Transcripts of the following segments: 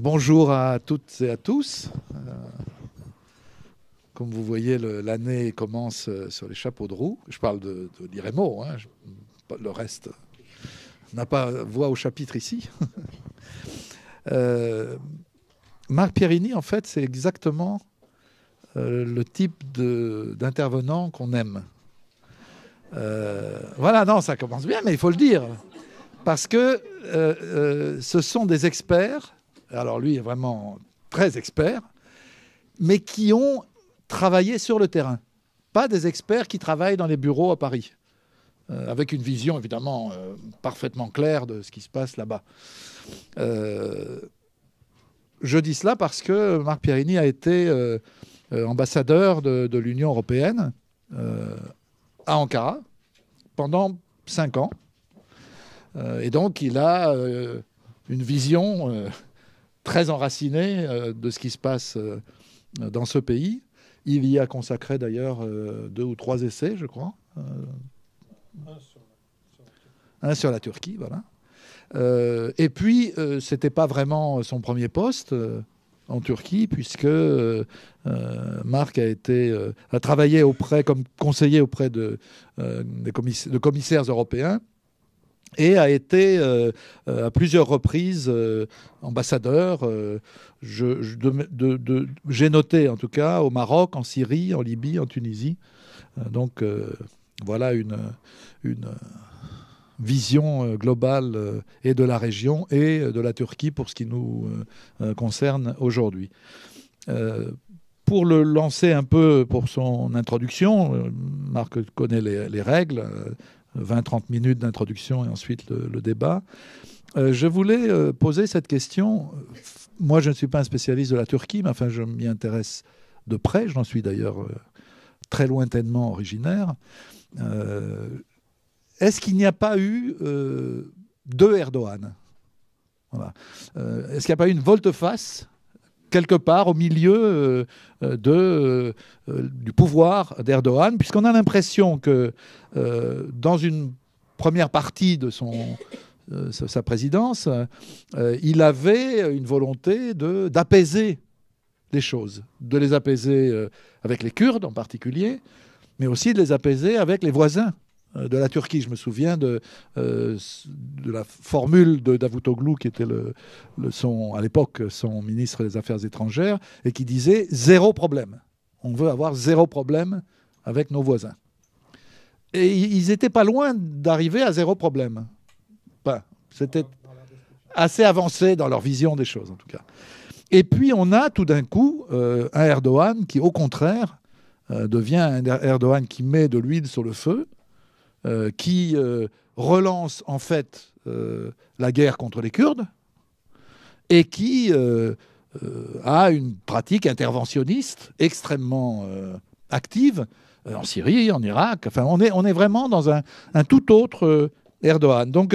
Bonjour à toutes et à tous. Euh, comme vous voyez, l'année commence euh, sur les chapeaux de roue. Je parle de, de l'IREMO, hein. le reste n'a pas voix au chapitre ici. Euh, Marc Pierini, en fait, c'est exactement le type d'intervenant qu'on aime. voilà, non, ça commence bien, mais il faut le dire. Parce que ce sont des experts alors lui est vraiment très expert, mais qui ont travaillé sur le terrain. Pas des experts qui travaillent dans les bureaux à Paris, euh, avec une vision évidemment euh, parfaitement claire de ce qui se passe là-bas. Euh, je dis cela parce que Marc Pierini a été ambassadeur de, de l'Union européenne à Ankara pendant cinq ans. et donc il a une vision très enraciné euh, de ce qui se passe euh, dans ce pays. Il y a consacré d'ailleurs euh, deux ou trois essais, je crois. Un sur, la, Turquie, voilà. et puis, c'était ce n'était pas vraiment son premier poste en Turquie, puisque Marc a, été, a travaillé auprès, comme conseiller auprès de, des de commissaires européens et a été euh, euh, à plusieurs reprises euh, ambassadeur. j'ai noté en tout cas au Maroc, en Syrie, en Libye, en Tunisie. donc voilà une, vision globale et de la région et de la Turquie pour ce qui nous concerne aujourd'hui pour le lancer un peu pour son introduction, Marc connaît les règles. 20-30 minutes d'introduction et ensuite le, débat. Euh, je voulais euh, poser cette question. Moi, je ne suis pas un spécialiste de la Turquie, mais enfin, je m'y intéresse de près. J'en suis d'ailleurs euh, très lointainement originaire. Est-ce qu'il n'y a pas eu deux Erdogan voilà. Est-ce qu'il n'y a pas eu une volte-face quelque part au milieu euh, euh, de, euh, du pouvoir d'Erdogan, puisqu'on a l'impression que dans une première partie de son, sa présidence, il avait une volonté d'apaiser les choses, de les apaiser avec les Kurdes en particulier, mais aussi de les apaiser avec les voisins. Euh, de la Turquie. Je me souviens de, euh, la formule de Davutoglu, qui était le, son, à l'époque son ministre des Affaires étrangères, et qui disait zéro problème. On veut avoir zéro problème avec nos voisins. Et ils étaient pas loin d'arriver à zéro problème. C'était assez avancé dans leur vision des choses, en tout cas. Et puis on a tout d'un coup euh, un Erdogan qui, au contraire, devient un er-, Erdogan qui met de l'huile sur le feu, euh, qui euh, relance en fait euh, la guerre contre les Kurdes et qui a une pratique interventionniste extrêmement active en Syrie, en Irak. Enfin, on est, on est vraiment dans un, tout autre Erdogan. Donc,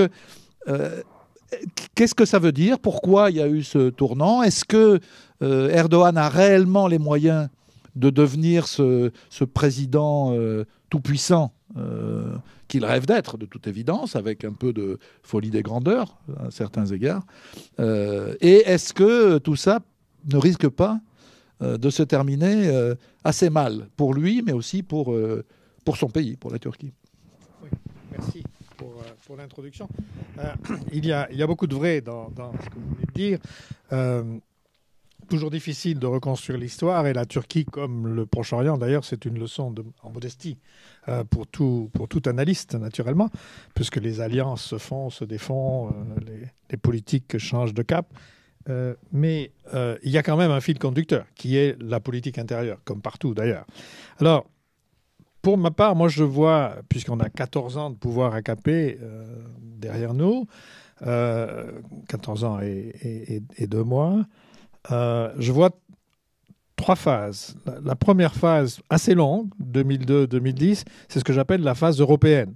qu'est-ce que ça veut dire Pourquoi il y a eu ce tournant Est-ce que Erdogan a réellement les moyens de devenir ce, ce président tout-puissant euh, qu'il rêve d'être, de toute évidence, avec un peu de folie des grandeurs, à certains égards. Euh, et est-ce que tout ça ne risque pas euh, de se terminer assez mal pour lui, mais aussi pour, pour son pays, pour la Turquie Merci pour, l'introduction. Il, il, y a, beaucoup de vrai dans, dans ce que vous venez de dire toujours difficile de reconstruire l'histoire et la Turquie, comme le Proche-Orient d'ailleurs, c'est une leçon de, en modestie euh, pour, tout, pour analyste naturellement, puisque les alliances se font, se défont, euh, les, politiques changent de cap. Euh, mais il y a quand même un fil conducteur qui est la politique intérieure, comme partout d'ailleurs. Alors, pour ma part, moi je vois, puisqu'on a 14 ans de pouvoir à caper derrière nous, 14 ans et deux mois, euh, je vois trois phases. La, première phase, assez longue, 2002-2010, c'est ce que j'appelle la phase européenne.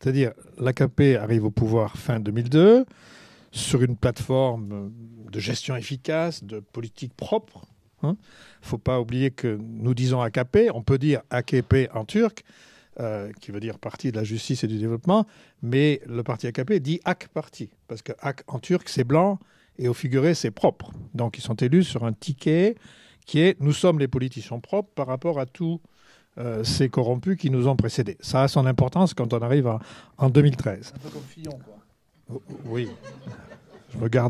C'est-à-dire, l'AKP arrive au pouvoir fin 2002 sur une plateforme de gestion efficace, de politique propre. Il hein. ne faut pas oublier que nous disons AKP, on peut dire AKP en turc, euh, qui veut dire Parti de la justice et du développement, mais le parti AKP dit AK Parti, parce que AK en turc, c'est blanc et au figuré, c'est propre. Donc ils sont élus sur un ticket qui est nous sommes les politiciens propres par rapport à tous euh, ces corrompus qui nous ont précédés. Ça a son importance quand on arrive en 2013. Un peu comme Fillon, quoi. Oui je me bien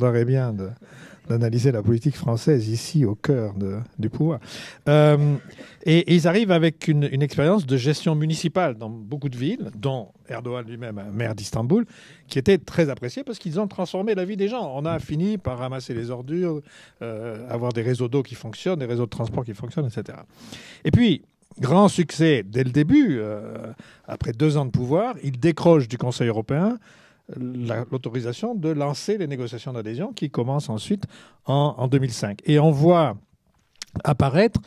d'analyser la politique française ici au cœur du pouvoir. Euh, et, ils arrivent avec une, expérience de gestion municipale dans beaucoup de villes, dont Erdogan lui-même, maire d'Istanbul, qui était très apprécié parce qu'ils ont transformé la vie des gens. On a fini par ramasser les ordures, euh, avoir des réseaux d'eau qui fonctionnent, des réseaux de transport qui fonctionnent, etc. Et puis, grand succès dès le début, euh, après deux ans de pouvoir, il décroche du Conseil européen l'autorisation de lancer les négociations d'adhésion qui commencent ensuite en, 2005. Et on voit apparaître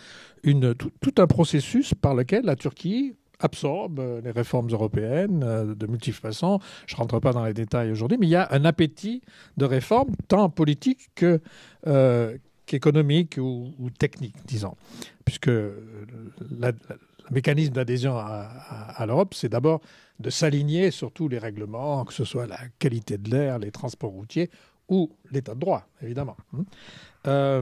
tout, un processus par lequel la Turquie absorbe euh, les réformes européennes euh, de multiples façons. Je ne rentre pas dans les détails aujourd'hui, mais il y a un appétit de réformes tant politique que, euh, ou, techniques, disons, puisque le mécanisme d'adhésion à l'Europe, c'est d'abord de s'aligner sur tous les règlements, que ce soit la qualité de l'air, les transports routiers ou l'état de droit, évidemment. Hmm. Euh,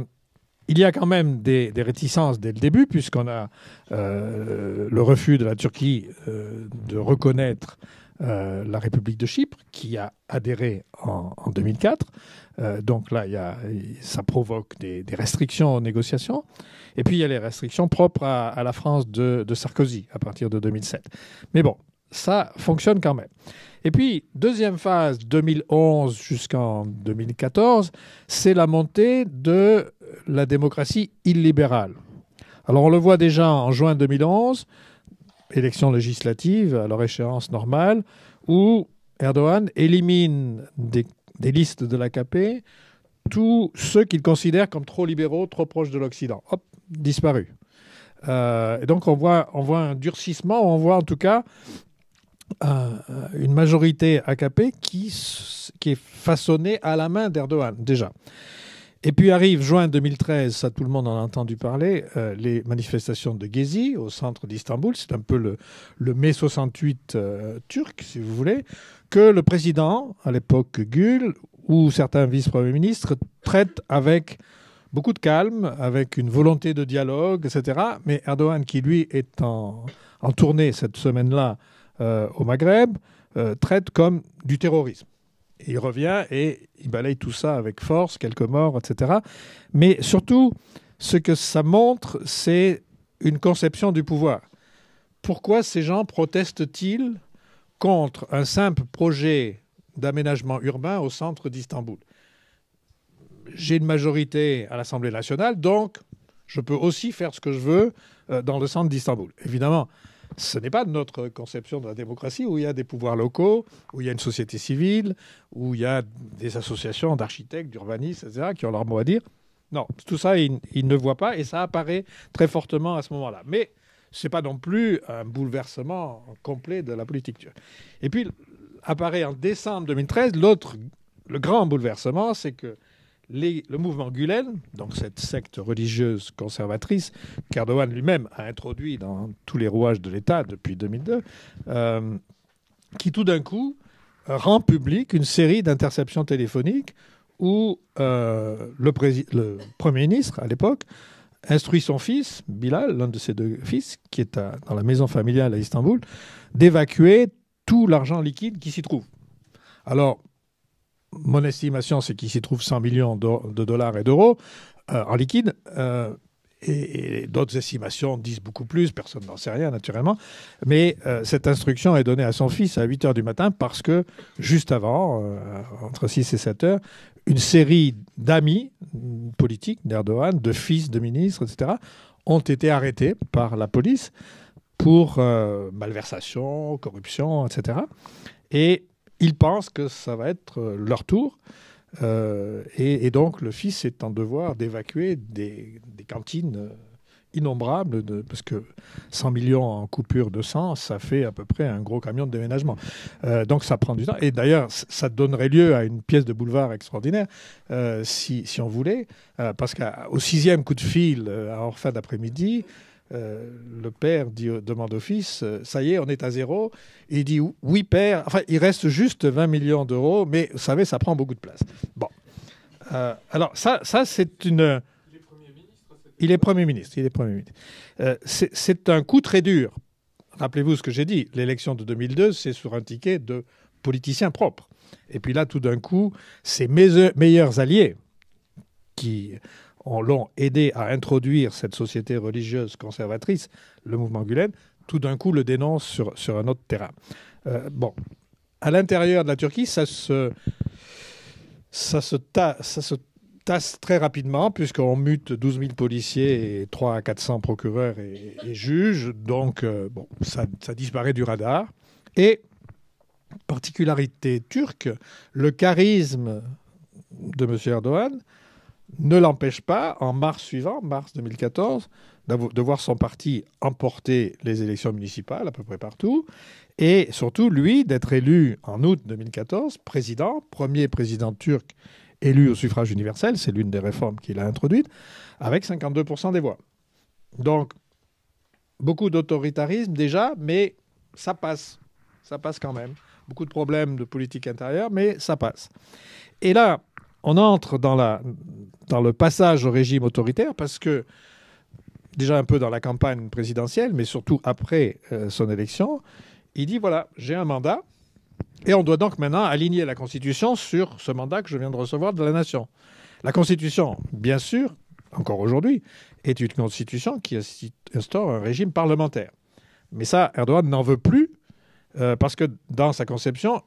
il y a quand même des, réticences dès le début, puisqu'on a euh, le refus de la Turquie euh, de reconnaître la République de Chypre, qui a adhéré en, 2004. donc là, ça provoque des, restrictions aux négociations. Et puis, il y a les restrictions propres à, la France de, Sarkozy à partir de 2007. Mais bon, ça fonctionne quand même. Et puis, deuxième phase, 2011 jusqu'en 2014, c'est la montée de la démocratie illibérale. Alors, on le voit déjà en juin 2011, élection législative à leur échéance normale, où Erdogan élimine des, listes de l'AKP tous ceux qu'il considère comme trop libéraux, trop proches de l'Occident. Hop, disparu. Euh, et donc on voit, on voit un durcissement, on voit en tout cas une majorité AKP qui, qui est façonnée à la main d'Erdogan, déjà. Et puis arrive juin 2013, ça tout le monde en a entendu parler, euh, les manifestations de Gezi au centre d'Istanbul, c'est un peu le, le mai 68 euh, turc, si vous voulez, que le président, à l'époque Gül, ou certains vice-premiers ministres, traitent avec beaucoup de calme, avec une volonté de dialogue, etc. Mais Erdogan, qui lui est en, en tournée cette semaine-là euh, au Maghreb euh, traite comme du terrorisme. il revient et il balaye tout ça avec force, quelques morts, etc. Mais surtout, ce que ça montre, c'est une conception du pouvoir. Pourquoi ces gens protestent-ils contre un simple projet d'aménagement urbain au centre d'Istanbul J'ai une majorité à l'Assemblée nationale, donc je peux aussi faire ce que je veux euh, dans le centre d'Istanbul. Évidemment, ce n'est pas notre conception de la démocratie où il y a des pouvoirs locaux, où il y a une société civile, où il y a des associations d'architectes, d'urbanistes, etc., qui ont leur mot à dire. Non, tout ça, ils, ne voient pas et ça apparaît très fortement à ce moment-là. Mais ce n'est pas non plus un bouleversement complet de la politique. Et puis, apparaît en décembre 2013, l'autre, le grand bouleversement, c'est que le mouvement Gulen, donc cette secte religieuse conservatrice qu'Erdogan lui-même a introduit dans tous les rouages de l'État depuis 2002, euh, qui tout d'un coup rend public une série d'interceptions téléphoniques où euh, le, Premier ministre, à l'époque, instruit son fils, Bilal, l'un de ses deux fils, qui est dans la maison familiale à Istanbul, d'évacuer tout l'argent liquide qui s'y trouve. Alors, mon estimation, c'est qu'il s'y trouve 100 millions de dollars et d'euros euh, en liquide. Euh, et, d'autres estimations disent beaucoup plus, personne n'en sait rien naturellement. Mais euh, cette instruction est donnée à son fils à 8 h du matin parce que juste avant, entre 6 et 7 h une série d'amis politiques d'Erdogan, de fils de ministres, etc., ont été arrêtés par la police pour malversation, corruption, etc. Et ils pensent que ça va être euh, leur tour. Euh, et, donc, le fils est en devoir d'évacuer des, cantines euh, innombrables, parce que 100 millions en coupure de sang, ça fait à peu près un gros camion de déménagement. donc, ça prend du temps. Et d'ailleurs, ça donnerait lieu à une pièce de boulevard extraordinaire, si, on voulait, parce qu'au sixième coup de fil, à en fin d'après-midi, euh, le père euh, demande au fils, euh, ça y est, on est à zéro. Il dit, oui père, enfin il reste juste 20 millions d'euros, mais vous savez, ça prend beaucoup de place. Bon. alors ça, ça c'est une... Il est Premier ministre. Il est Premier ministre. c'est un coup très dur. Rappelez-vous ce que j'ai dit. L'élection de 2002, c'est sur un ticket de politiciens propres. Et puis là, tout d'un coup, ses meilleurs alliés, qui l'ont aidé à introduire cette société religieuse conservatrice, le mouvement Gulen, tout d'un coup le dénonce sur, un autre terrain. Euh, bon, à l'intérieur de la Turquie, ça se, ça tasse très rapidement, puisqu'on mute 12 000 policiers et 3 à 400 procureurs et, juges. Donc, euh, bon, ça, ça, disparaît du radar. Et, particularité turque, le charisme de M. Erdogan ne l'empêche pas, en mars suivant, mars 2014, de voir son parti emporter les élections municipales à peu près partout, et surtout, lui, d'être élu en août 2014 président, premier président turc élu au suffrage universel, c'est l'une des réformes qu'il a introduites, avec 52% des voix. Donc, beaucoup d'autoritarisme déjà, mais ça passe. Ça passe quand même. Beaucoup de problèmes de politique intérieure, mais ça passe. Et là, on entre dans, le passage au régime autoritaire parce que, déjà un peu dans la campagne présidentielle, mais surtout après euh, son élection, il dit voilà, j'ai un mandat et on doit donc maintenant aligner la Constitution sur ce mandat que je viens de recevoir de la nation. La Constitution, bien sûr, encore aujourd'hui, est une Constitution qui instaure un régime parlementaire. Mais ça, Erdogan n'en veut plus euh, parce que dans sa conception,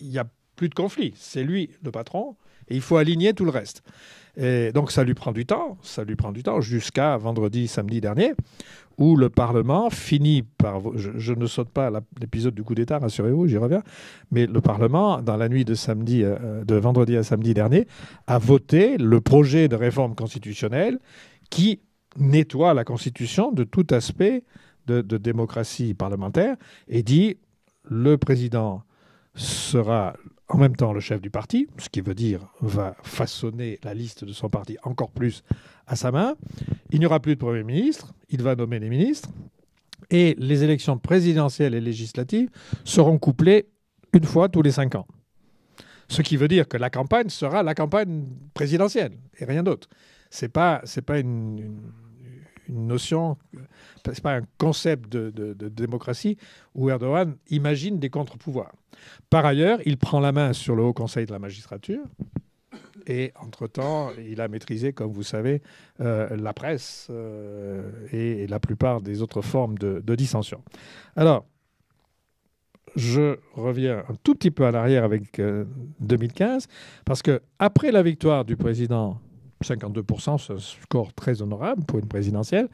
il n'y a plus de conflit. C'est lui le patron, et il faut aligner tout le reste. Et donc ça lui prend du temps, ça lui prend du temps jusqu'à vendredi, samedi dernier, où le Parlement finit par... Je, ne saute pas l'épisode du coup d'État, rassurez-vous, j'y reviens, mais le Parlement, dans la nuit de, samedi, euh, de vendredi à samedi dernier, a voté le projet de réforme constitutionnelle qui nettoie la Constitution de tout aspect de, de démocratie parlementaire et dit le président sera en même temps le chef du parti, ce qui veut dire va façonner la liste de son parti encore plus à sa main. Il n'y aura plus de Premier ministre, il va nommer les ministres, et les élections présidentielles et législatives seront couplées une fois tous les cinq ans. Ce qui veut dire que la campagne sera la campagne présidentielle et rien d'autre. C'est n'est pas, pas une une notion, c'est pas un concept de, démocratie où Erdogan imagine des contre-pouvoirs. Par ailleurs, il prend la main sur le Haut Conseil de la magistrature. Et entre-temps, il a maîtrisé, comme vous savez, euh, la presse euh, et, la plupart des autres formes de, dissension. Alors, je reviens un tout petit peu à l'arrière avec 2015, euh, parce que après la victoire du président 52%, c'est un score très honorable pour une présidentielle,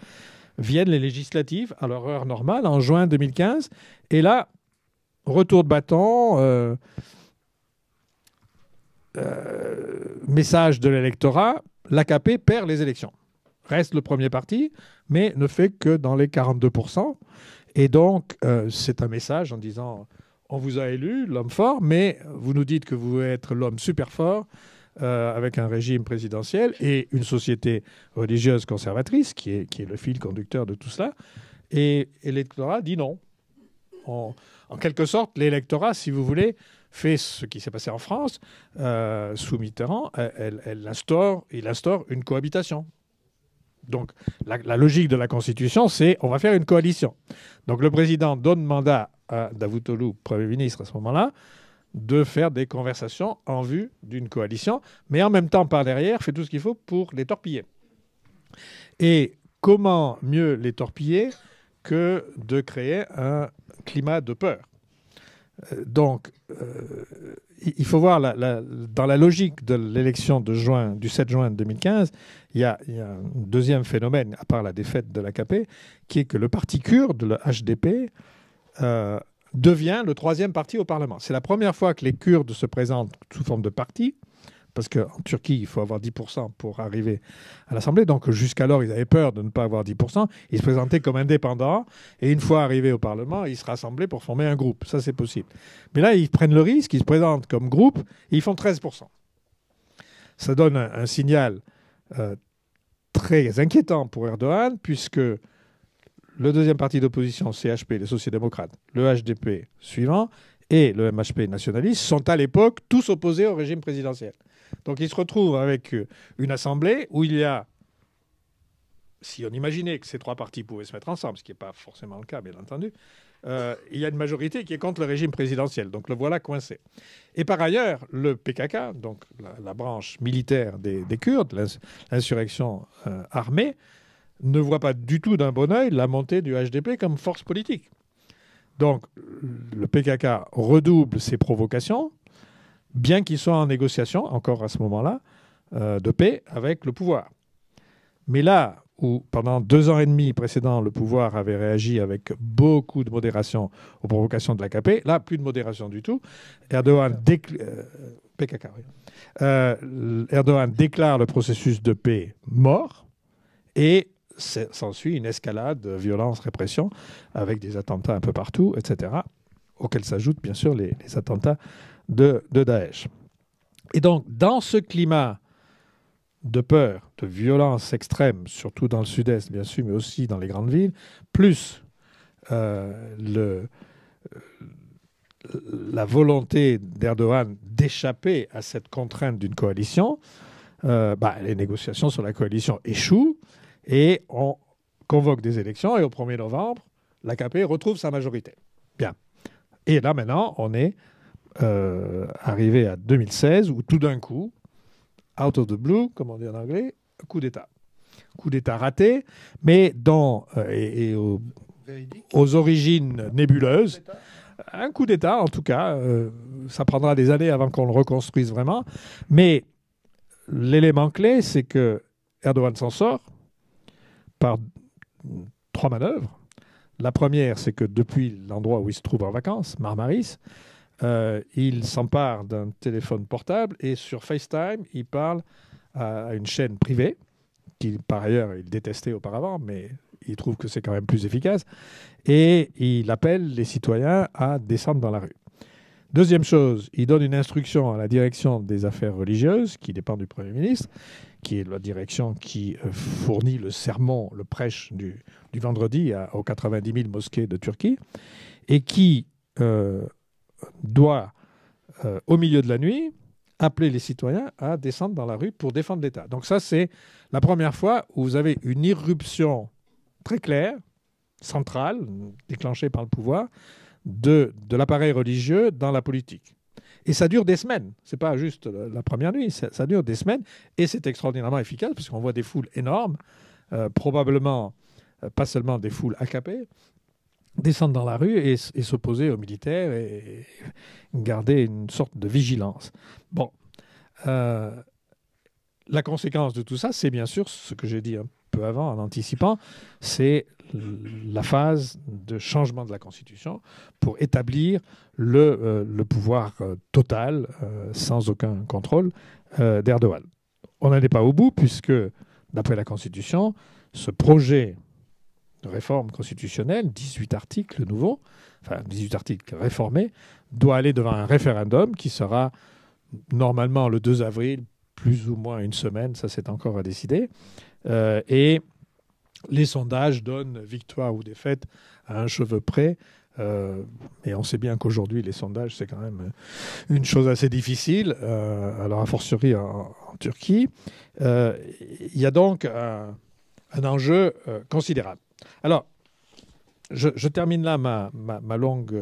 viennent les législatives à leur heure normale en juin 2015. Et là, retour de bâton, euh, euh, message de l'électorat, l'AKP perd les élections. Reste le premier parti, mais ne fait que dans les 42%. Et donc, euh, c'est un message en disant, on vous a élu, l'homme fort, mais vous nous dites que vous voulez être l'homme super fort, euh, avec un régime présidentiel et une société religieuse conservatrice, qui est, qui est le fil conducteur de tout cela. Et, l'électorat dit non. en quelque sorte, l'électorat, si vous voulez, fait ce qui s'est passé en France euh, sous Mitterrand. Elle, instaure, il instaure une cohabitation. Donc la, logique de la Constitution, c'est on va faire une coalition. Donc le président donne mandat à Davutoglu, Premier ministre à ce moment-là, de faire des conversations en vue d'une coalition, mais en même temps, par derrière, fait tout ce qu'il faut pour les torpiller. Et comment mieux les torpiller que de créer un climat de peur euh, donc, euh, il faut voir, dans la logique de l'élection de juin, du 7 juin 2015, il y, a, un deuxième phénomène, à part la défaite de l'AKP, qui est que le parti kurde, le HDP, euh, devient le troisième parti au Parlement. C'est la première fois que les Kurdes se présentent sous forme de parti, parce qu'en Turquie, il faut avoir 10% pour arriver à l'Assemblée. Donc jusqu'alors, ils avaient peur de ne pas avoir 10%. Ils se présentaient comme indépendants, et une fois arrivés au Parlement, ils se rassemblaient pour former un groupe. Ça, c'est possible. Mais là, ils prennent le risque, ils se présentent comme groupe, et ils font 13%. Ça donne un, signal euh, très inquiétant pour Erdogan, puisque le deuxième parti d'opposition, CHP, les sociodémocrates, le HDP suivant, et le MHP nationaliste sont à l'époque tous opposés au régime présidentiel. Donc ils se retrouvent avec euh, une assemblée où il y a, si on imaginait que ces trois partis pouvaient se mettre ensemble, ce qui n'est pas forcément le cas, bien entendu, euh, il y a une majorité qui est contre le régime présidentiel. Donc le voilà coincé. Et par ailleurs, le PKK, donc la, branche militaire des, Kurdes, l'insurrection euh, armée, ne voit pas du tout d'un bon oeil la montée du HDP comme force politique. Donc le PKK redouble ses provocations, bien qu'il soit en négociation, encore à ce moment-là, euh, de paix avec le pouvoir. Mais là où, pendant deux ans et demi précédents, le pouvoir avait réagi avec beaucoup de modération aux provocations de l'AKP, là, plus de modération du tout. Erdogan, euh, euh, Erdogan déclare le processus de paix mort et s'ensuit une escalade de violence, répression, avec des attentats un peu partout, etc., auxquels s'ajoutent bien sûr les, attentats de, de, Daesh. Et donc, dans ce climat de peur, de violence extrême, surtout dans le sud-est, bien sûr, mais aussi dans les grandes villes, plus euh, euh, la volonté d'Erdogan d'échapper à cette contrainte d'une coalition, euh, bah, les négociations sur la coalition échouent. Et on convoque des élections et au 1er novembre, l'AKP retrouve sa majorité. Bien. Et là maintenant, on est euh, arrivé à 2016 où tout d'un coup, out of the blue, comme on dit en anglais, coup d'État. Coup d'État raté, mais dans, euh, et, aux, origines nébuleuses. Un coup d'État, en tout cas, euh, ça prendra des années avant qu'on le reconstruise vraiment. Mais l'élément clé, c'est que Erdogan s'en sort, par trois manœuvres. La première, c'est que depuis l'endroit où il se trouve en vacances, Marmaris, euh, il s'empare d'un téléphone portable et sur FaceTime, il parle à une chaîne privée, qu'il par ailleurs il détestait auparavant, mais il trouve que c'est quand même plus efficace, et il appelle les citoyens à descendre dans la rue. Deuxième chose, il donne une instruction à la direction des affaires religieuses, qui dépend du Premier ministre, qui est la direction qui euh, fournit le serment, le prêche du, du vendredi aux 90 000 mosquées de Turquie, et qui euh, doit, euh, au milieu de la nuit, appeler les citoyens à descendre dans la rue pour défendre l'État. Donc ça, c'est la première fois où vous avez une irruption très claire, centrale, déclenchée par le pouvoir, de l'appareil religieux dans la politique. Et ça dure des semaines. C'est pas juste la première nuit, ça, dure des semaines. Et c'est extraordinairement efficace parce qu'on voit des foules énormes, euh, probablement euh, pas seulement des foules accapées, descendre dans la rue et, s'opposer aux militaires et, garder une sorte de vigilance. Bon. Euh, la conséquence de tout ça, c'est bien sûr ce que j'ai dit hein peu avant, en anticipant, c'est la phase de changement de la Constitution pour établir le, euh, pouvoir euh, total, euh, sans aucun contrôle, d'Erdogan. On n'en est pas au bout, puisque, d'après la Constitution, ce projet de réforme constitutionnelle, 18 articles nouveaux, enfin 18 articles réformés, doit aller devant un référendum qui sera normalement le 2 avril, plus ou moins une semaine, ça c'est encore à décider. Euh, et les sondages donnent victoire ou défaite à un cheveu près. Euh, et on sait bien qu'aujourd'hui, les sondages, c'est quand même euh, une chose assez difficile, euh, alors a fortiori en, Turquie. Il y a donc un, enjeu considérable. Alors, je, termine là ma, ma longue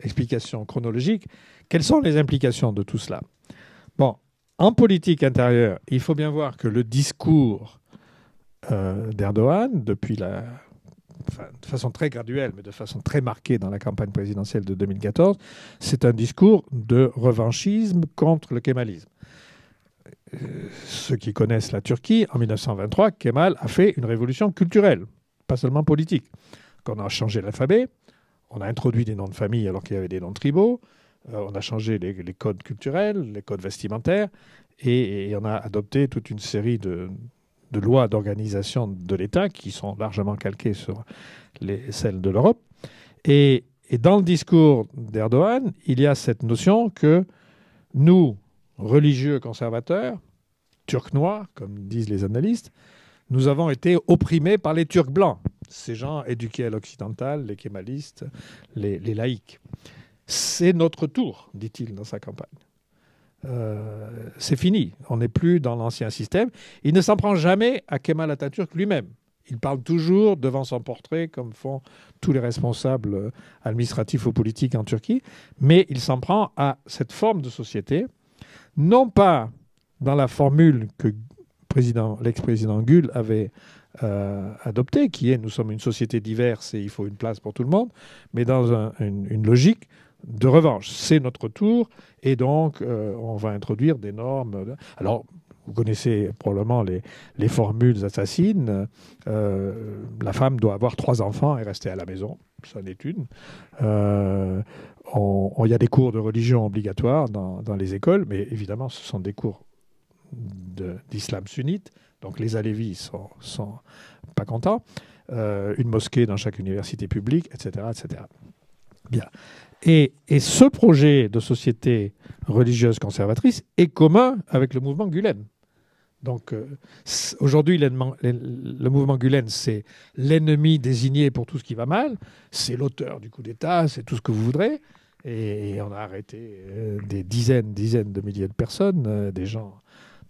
explication chronologique. Quelles sont les implications de tout cela Bon, en politique intérieure, il faut bien voir que le discours euh, d'Erdogan depuis la. de façon très graduelle, mais de façon très marquée dans la campagne présidentielle de 2014, c'est un discours de revanchisme contre le kémalisme. Euh, ceux qui connaissent la Turquie, en 1923, Kemal a fait une révolution culturelle, pas seulement politique. Qu'on a changé l'alphabet, on a introduit des noms de famille alors qu'il y avait des noms tribaux, euh, on a changé les, codes culturels, les codes vestimentaires, et, on a adopté toute une série de, de lois d'organisation de l'État qui sont largement calquées sur les, celles de l'Europe. Et, dans le discours d'Erdogan, il y a cette notion que nous, religieux conservateurs, turcs noirs, comme disent les analystes, nous avons été opprimés par les Turcs blancs, ces gens éduqués à l'occidental, les kémalistes, les laïcs. C'est notre tour, dit-il dans sa campagne. Euh, c'est fini. On n'est plus dans l'ancien système. Il ne s'en prend jamais à Kemal Atatürk lui-même. Il parle toujours devant son portrait, comme font tous les responsables administratifs ou politiques en Turquie, mais il s'en prend à cette forme de société, non pas dans la formule que l'ex-président Gül avait euh, adoptée, qui est nous sommes une société diverse et il faut une place pour tout le monde, mais dans une logique de revanche, c'est notre tour, et donc euh, on va introduire des normes. Alors, vous connaissez probablement les, formules assassines. Euh, la femme doit avoir trois enfants et rester à la maison, ça n'est une. Euh, il y a des cours de religion obligatoires dans, les écoles, mais évidemment, ce sont des cours d'islam sunnite, donc les alévis sont, sont pas contents. une mosquée dans chaque université publique, etc., etc. Bien. Et, ce projet de société religieuse conservatrice est commun avec le mouvement Gulen. Donc euh, aujourd'hui, le mouvement Gulen, c'est l'ennemi désigné pour tout ce qui va mal, c'est l'auteur du coup d'État, c'est tout ce que vous voudrez. Et on a arrêté euh, des dizaines, dizaines de milliers de personnes, euh, des gens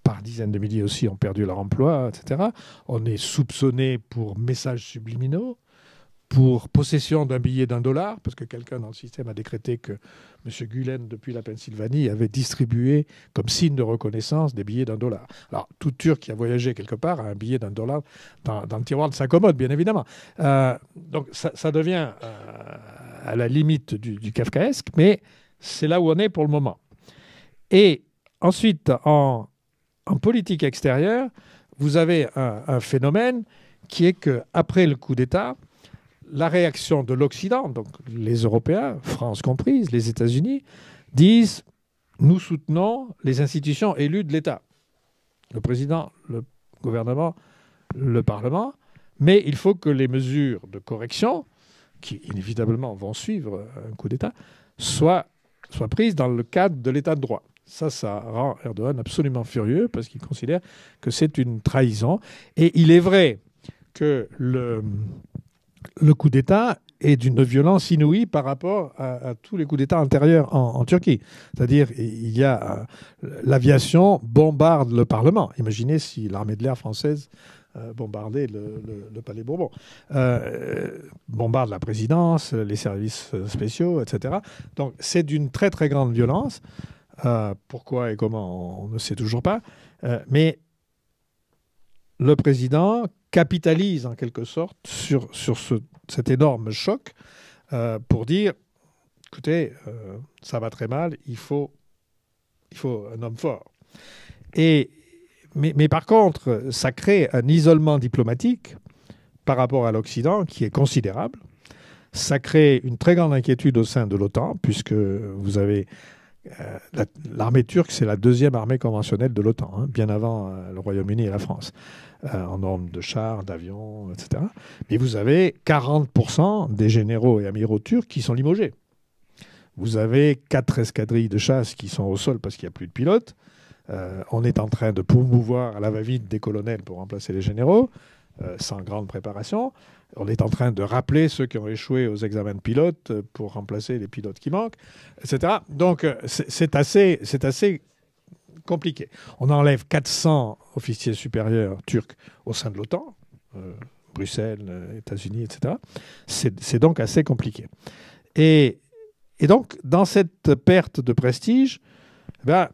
par dizaines de milliers aussi ont perdu leur emploi, etc. On est soupçonné pour messages subliminaux pour possession d'un billet d'un dollar, parce que quelqu'un dans le système a décrété que M. Gulen, depuis la Pennsylvanie, avait distribué comme signe de reconnaissance des billets d'un dollar. Alors, tout Turc qui a voyagé quelque part a un billet d'un dollar dans, le tiroir de sa commode, bien évidemment. Euh, donc, ça, devient euh, à la limite du, du kafkaesque, mais c'est là où on est pour le moment. Et ensuite, en, politique extérieure, vous avez un, un phénomène qui est que après le coup d'État, la réaction de l'Occident, donc les Européens, France comprise, les États-Unis, disent nous soutenons les institutions élues de l'État, le président, le gouvernement, le Parlement, mais il faut que les mesures de correction, qui inévitablement vont suivre un coup d'État, soient, prises dans le cadre de l'État de droit. Ça, ça rend Erdogan absolument furieux parce qu'il considère que c'est une trahison. Et il est vrai que le, le coup d'État est d'une violence inouïe par rapport à, tous les coups d'État intérieurs en, Turquie. C'est-à-dire, il y a euh, l'aviation bombarde le Parlement. Imaginez si l'armée de l'air française euh, bombardait le, palais Bourbon. Euh, bombarde la présidence, les services spéciaux, etc. Donc c'est d'une très très grande violence. pourquoi et comment, on, ne sait toujours pas. mais le président, capitalise en quelque sorte sur, sur ce, cet énorme choc euh, pour dire, écoutez, euh, ça va très mal, il faut, il faut un homme fort. Et, mais, par contre, ça crée un isolement diplomatique par rapport à l'Occident qui est considérable. Ça crée une très grande inquiétude au sein de l'OTAN, puisque vous avez euh, l'armée turque, c'est la deuxième armée conventionnelle de l'OTAN, hein, bien avant le Royaume-Uni et la France. Euh, en normes de chars, d'avions, etc. Mais vous avez 40% des généraux et amiraux turcs qui sont limogés. Vous avez quatre escadrilles de chasse qui sont au sol parce qu'il n'y a plus de pilotes. Euh, on est en train de promouvoir à la va-vite des colonels pour remplacer les généraux, euh, sans grande préparation. On est en train de rappeler ceux qui ont échoué aux examens de pilote pour remplacer les pilotes qui manquent, etc. Donc c'est assez, assez compliqué. On enlève 400 officiers supérieurs turcs au sein de l'OTAN, euh, Bruxelles, euh, États-Unis, etc. C'est donc assez compliqué. Et, donc, dans cette perte de prestige, eh ben,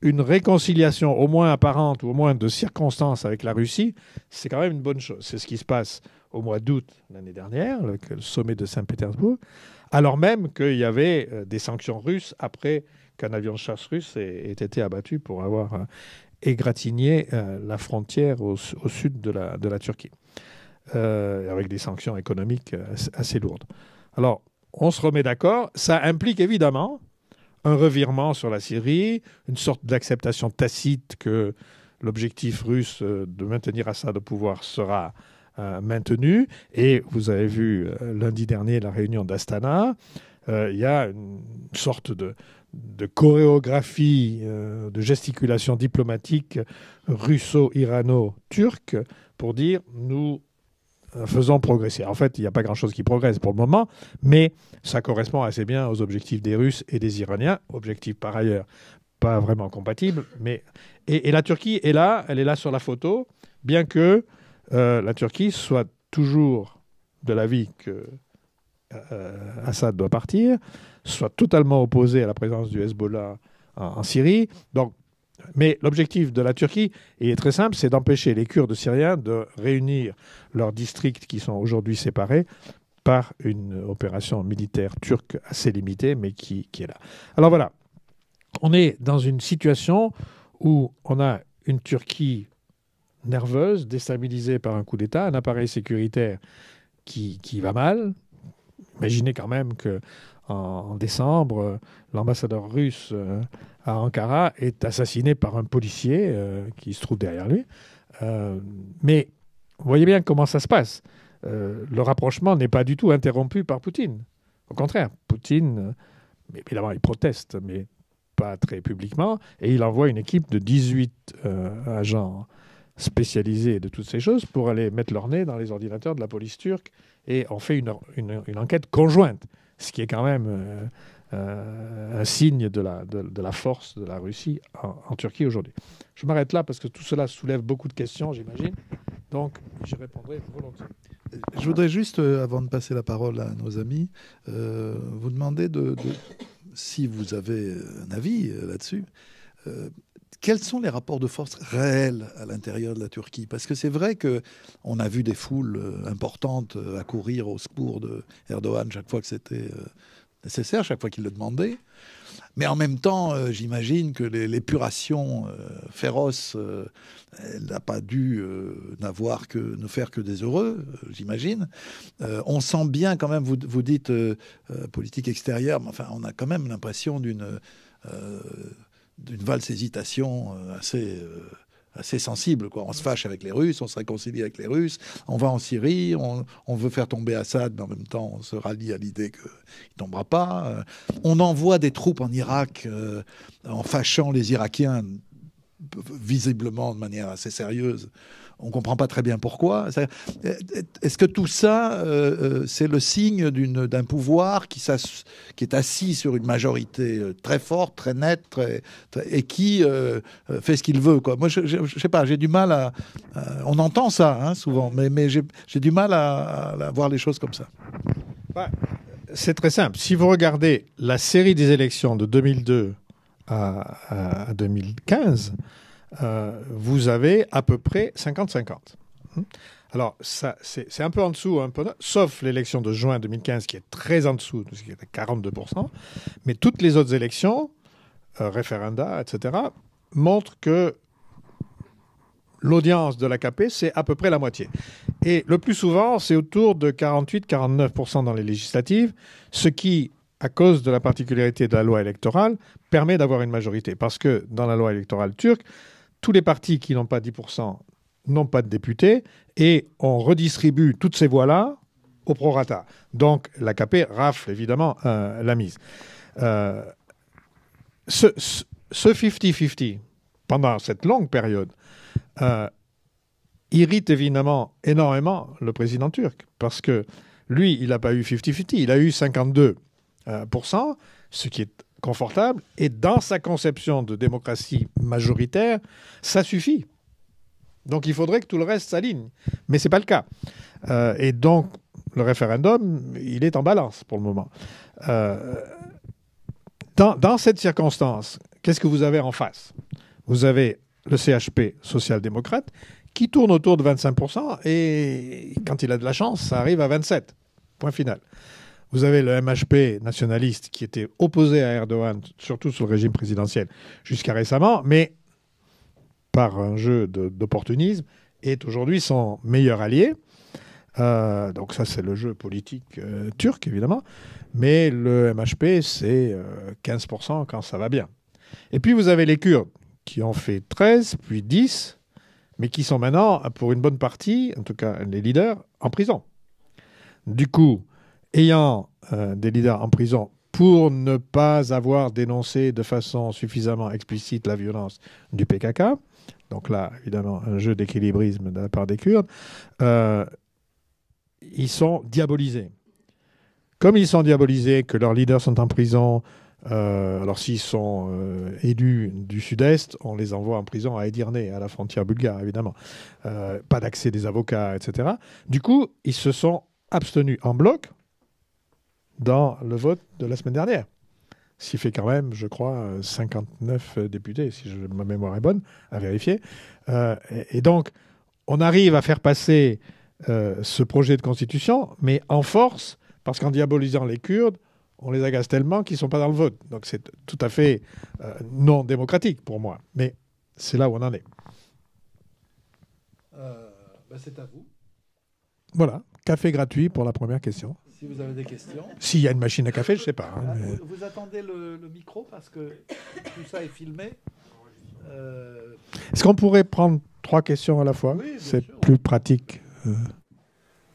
une réconciliation au moins apparente ou au moins de circonstance avec la Russie, c'est quand même une bonne chose. C'est ce qui se passe au mois d'août l'année dernière, le, sommet de Saint-Pétersbourg, alors même qu'il y avait euh, des sanctions russes après qu'un avion de chasse russe ait, été abattu pour avoir euh, égratigné euh, la frontière au, sud de la, de la Turquie, euh, avec des sanctions économiques assez lourdes. Alors, on se remet d'accord, ça implique évidemment un revirement sur la Syrie, une sorte d'acceptation tacite que l'objectif russe de maintenir Assad au pouvoir sera maintenu. Et vous avez vu lundi dernier la réunion d'Astana. Il y a une sorte de, de chorégraphie, euh, de gesticulation diplomatique russo-irano-turque pour dire nous euh, faisons progresser. En fait, il n'y a pas grand-chose qui progresse pour le moment, mais ça correspond assez bien aux objectifs des Russes et des Iraniens, objectifs par ailleurs pas vraiment compatibles. Mais... Et, la Turquie est là, elle est là sur la photo, bien que euh, la Turquie soit toujours de l'avis que Assad doit partir soit totalement opposé à la présence du Hezbollah en, Syrie. Donc, mais l'objectif de la Turquie, est très simple, c'est d'empêcher les Kurdes syriens de réunir leurs districts qui sont aujourd'hui séparés par une opération militaire turque assez limitée, mais qui, qui est là. Alors voilà, on est dans une situation où on a une Turquie nerveuse, déstabilisée par un coup d'État, un appareil sécuritaire qui, qui va mal. Imaginez quand même que en décembre, euh, l'ambassadeur russe euh, à Ankara est assassiné par un policier euh, qui se trouve derrière lui. mais vous voyez bien comment ça se passe. le rapprochement n'est pas du tout interrompu par Poutine. Au contraire, Poutine, évidemment, il proteste, mais pas très publiquement, et il envoie une équipe de 18 agents spécialisés de toutes ces choses pour aller mettre leur nez dans les ordinateurs de la police turque, et on fait une, une enquête conjointe ce qui est quand même euh, euh, un signe de la, de, la, force de la Russie en, Turquie aujourd'hui. Je m'arrête là parce que tout cela soulève beaucoup de questions, j'imagine. Donc, je répondrai volontiers. Euh, je voudrais juste, avant de passer la parole à nos amis, vous demander de, si vous avez un avis là-dessus quels sont les rapports de force réels à l'intérieur de la Turquie Parce que c'est vrai que on a vu des foules euh, importantes accourir euh, au secours de Erdogan chaque fois que c'était euh, nécessaire, chaque fois qu'il le demandait. Mais en même temps, j'imagine que l'épuration féroce, n'a pas dû n'avoir que ne faire que des heureux, j'imagine. on sent bien quand même, vous, dites politique extérieure, mais enfin, on a quand même l'impression d'une d'une valse hésitation euh, euh, assez sensible. Quoi. On se fâche avec les Russes, on se réconcilie avec les Russes, on va en Syrie, on, veut faire tomber Assad, mais en même temps, on se rallie à l'idée qu'il ne tombera pas. Euh, on envoie des troupes en Irak en fâchant les Irakiens visiblement de manière assez sérieuse on comprend pas très bien pourquoi. Euh, est-ce que tout ça, euh, euh, c'est le signe d'un pouvoir qui, qui, est assis sur une majorité très forte, très nette, et qui fait ce qu'il veut quoi. Moi, je, ne sais pas, j'ai du mal à, on entend ça hein, souvent, mais, j'ai du mal à, voir les choses comme ça. Bah, c'est très simple. Si vous regardez la série des élections de 2002 à 2015, euh, vous avez à peu près 50-50. Hein? Alors, c'est un peu en dessous, un peu, sauf l'élection de juin 2015 qui est très en dessous, qui est à 42%, mais toutes les autres élections, euh, référenda, etc., montrent que l'audience de l'AKP, c'est à peu près la moitié. Et le plus souvent, c'est autour de 48-49% dans les législatives, ce qui, à cause de la particularité de la loi électorale, permet d'avoir une majorité. Parce que dans la loi électorale turque, tous les partis qui n'ont pas 10% n'ont pas de députés et on redistribue toutes ces voix-là au prorata. Donc l'AKP rafle évidemment euh, la mise. Euh, ce 50-50, pendant cette longue période, euh, irrite évidemment énormément le président turc parce que lui, il n'a pas eu 50-50, il a eu 52%, ce qui est confortable, et dans sa conception de démocratie majoritaire, ça suffit. Donc il faudrait que tout le reste s'aligne. Mais ce n'est pas le cas. Euh, et donc le référendum, il est en balance pour le moment. Euh, dans, cette circonstance, qu'est-ce que vous avez en face Vous avez le CHP social-démocrate qui tourne autour de 25% et quand il a de la chance, ça arrive à 27. Point final. Vous avez le MHP nationaliste qui était opposé à Erdogan, surtout sous le régime présidentiel, jusqu'à récemment, mais par un jeu d'opportunisme, est aujourd'hui son meilleur allié. Euh, donc ça, c'est le jeu politique euh, turc, évidemment. Mais le MHP, c'est 15% euh, quand ça va bien. Et puis vous avez les Kurdes, qui ont fait 13, puis 10, mais qui sont maintenant, pour une bonne partie, en tout cas les leaders, en prison. Du coup, ayant euh, des leaders en prison pour ne pas avoir dénoncé de façon suffisamment explicite la violence du PKK, donc là, évidemment, un jeu d'équilibrisme de la part des Kurdes, euh, ils sont diabolisés. Comme ils sont diabolisés, que leurs leaders sont en prison, euh, alors s'ils sont élus du Sud-Est, on les envoie en prison à Edirne, à la frontière bulgare, évidemment. pas d'accès des avocats, etc. Du coup, ils se sont abstenus en bloc dans le vote de la semaine dernière. S'il fait quand même, je crois, 59 euh, euh, députés, si ma mémoire est bonne, à vérifier. Euh, et, donc, on arrive à faire passer ce projet de constitution, mais en force, parce qu'en diabolisant les Kurdes, on les agace tellement qu'ils ne sont pas dans le vote. Donc c'est tout à fait non démocratique pour moi. Mais c'est là où on en est. Bah, c'est à vous. Voilà café gratuit pour la première question. Si vous avez des questions. S'il y a une machine à café, je ne sais pas. Hein, vous, attendez le, micro parce que tout ça est filmé. Euh, Est-ce qu'on pourrait prendre trois questions à la fois oui, C'est plus pratique. Euh.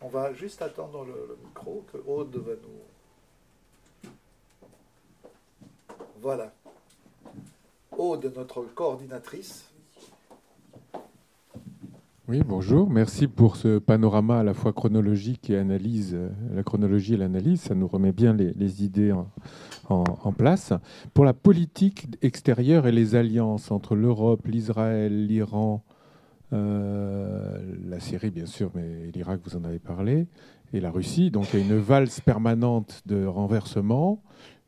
On va juste attendre le, le, micro que Aude va nous. Voilà. Aude, notre coordinatrice, oui, bonjour. Merci pour ce panorama à la fois chronologique et analyse. Euh, la chronologie et l'analyse, ça nous remet bien les, idées en, place. Pour la politique extérieure et les alliances entre l'Europe, l'Israël, l'Iran, euh, la Syrie, bien sûr, mais l'Irak, vous en avez parlé, et la Russie. Donc, il a une valse permanente de renversement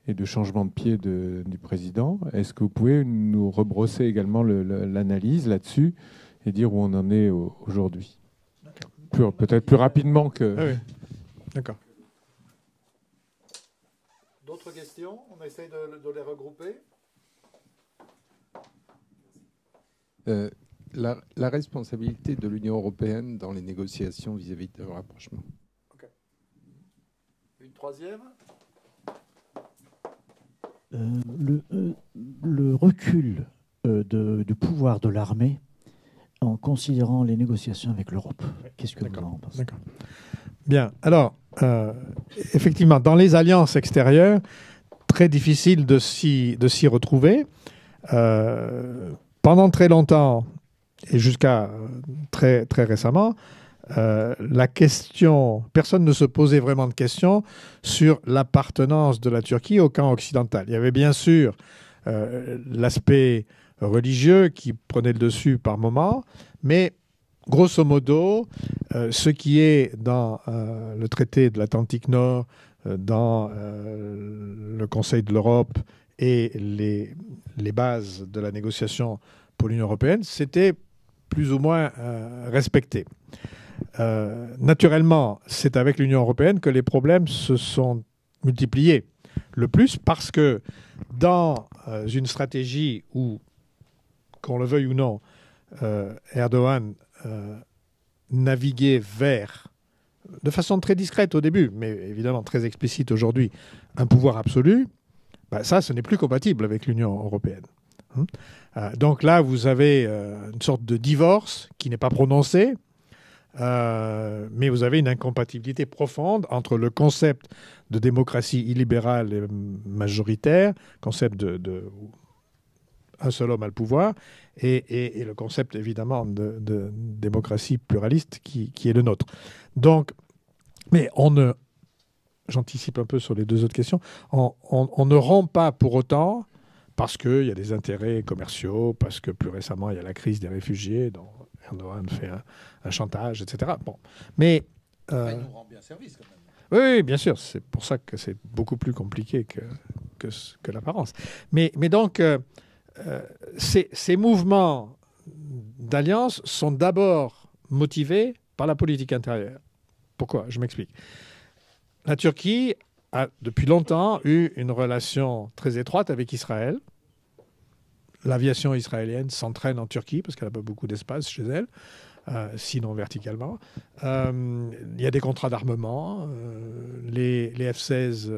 et de changement de pied du président. Est-ce que vous pouvez nous rebrosser également l'analyse là-dessus et dire où on en est aujourd'hui. Peut-être plus rapidement que. Ah D'accord. D'autres questions On essaye de, les regrouper. Euh, la, responsabilité de l'Union européenne dans les négociations vis-à-vis de rapprochement. Une troisième euh, le, euh, le, recul de, du pouvoir de l'armée en considérant les négociations avec l'Europe. Qu'est-ce que vous en pensez Bien. Alors, euh, effectivement, dans les alliances extérieures, très difficile de s'y, retrouver. Euh, pendant très longtemps et jusqu'à euh, très, très récemment, la question, personne ne se posait vraiment de questions sur l'appartenance de la Turquie au camp occidental. Il y avait bien sûr l'aspect religieux qui prenait le dessus par moment, mais grosso modo, euh, ce qui est dans euh, le traité de l'Atlantique Nord, euh, dans le Conseil de l'Europe et les, les, bases de la négociation pour l'Union européenne, c'était plus ou moins respecté. naturellement, c'est avec l'Union européenne que les problèmes se sont multipliés le plus parce que dans une stratégie où qu'on le veuille ou non, euh, Erdogan euh, naviguait vers, de façon très discrète au début, mais évidemment très explicite aujourd'hui, un pouvoir absolu, bah, ça, ce n'est plus compatible avec l'Union européenne. Hein. Euh, donc là, vous avez une sorte de divorce qui n'est pas prononcé, mais vous avez une incompatibilité profonde entre le concept de démocratie illibérale et majoritaire, concept de un seul homme a le pouvoir, et, le concept évidemment de, démocratie pluraliste qui, est le nôtre. Donc, mais on ne, j'anticipe un peu sur les deux autres questions, on, ne rend pas pour autant, parce qu'il y a des intérêts commerciaux, parce que plus récemment il y a la crise des réfugiés, dont Erdogan fait un, chantage, etc. Bon, mais euh, nous rend bien service quand même. Oui, bien sûr, c'est pour ça que c'est beaucoup plus compliqué que, que, que l'apparence. Mais, mais donc, euh, euh, ces, ces mouvements d'alliance sont d'abord motivés par la politique intérieure. Pourquoi Je m'explique. La Turquie a depuis longtemps eu une relation très étroite avec Israël. L'aviation israélienne s'entraîne en Turquie parce qu'elle n'a pas beaucoup d'espace chez elle, euh, sinon verticalement. Euh, il y a des contrats d'armement. les, F-16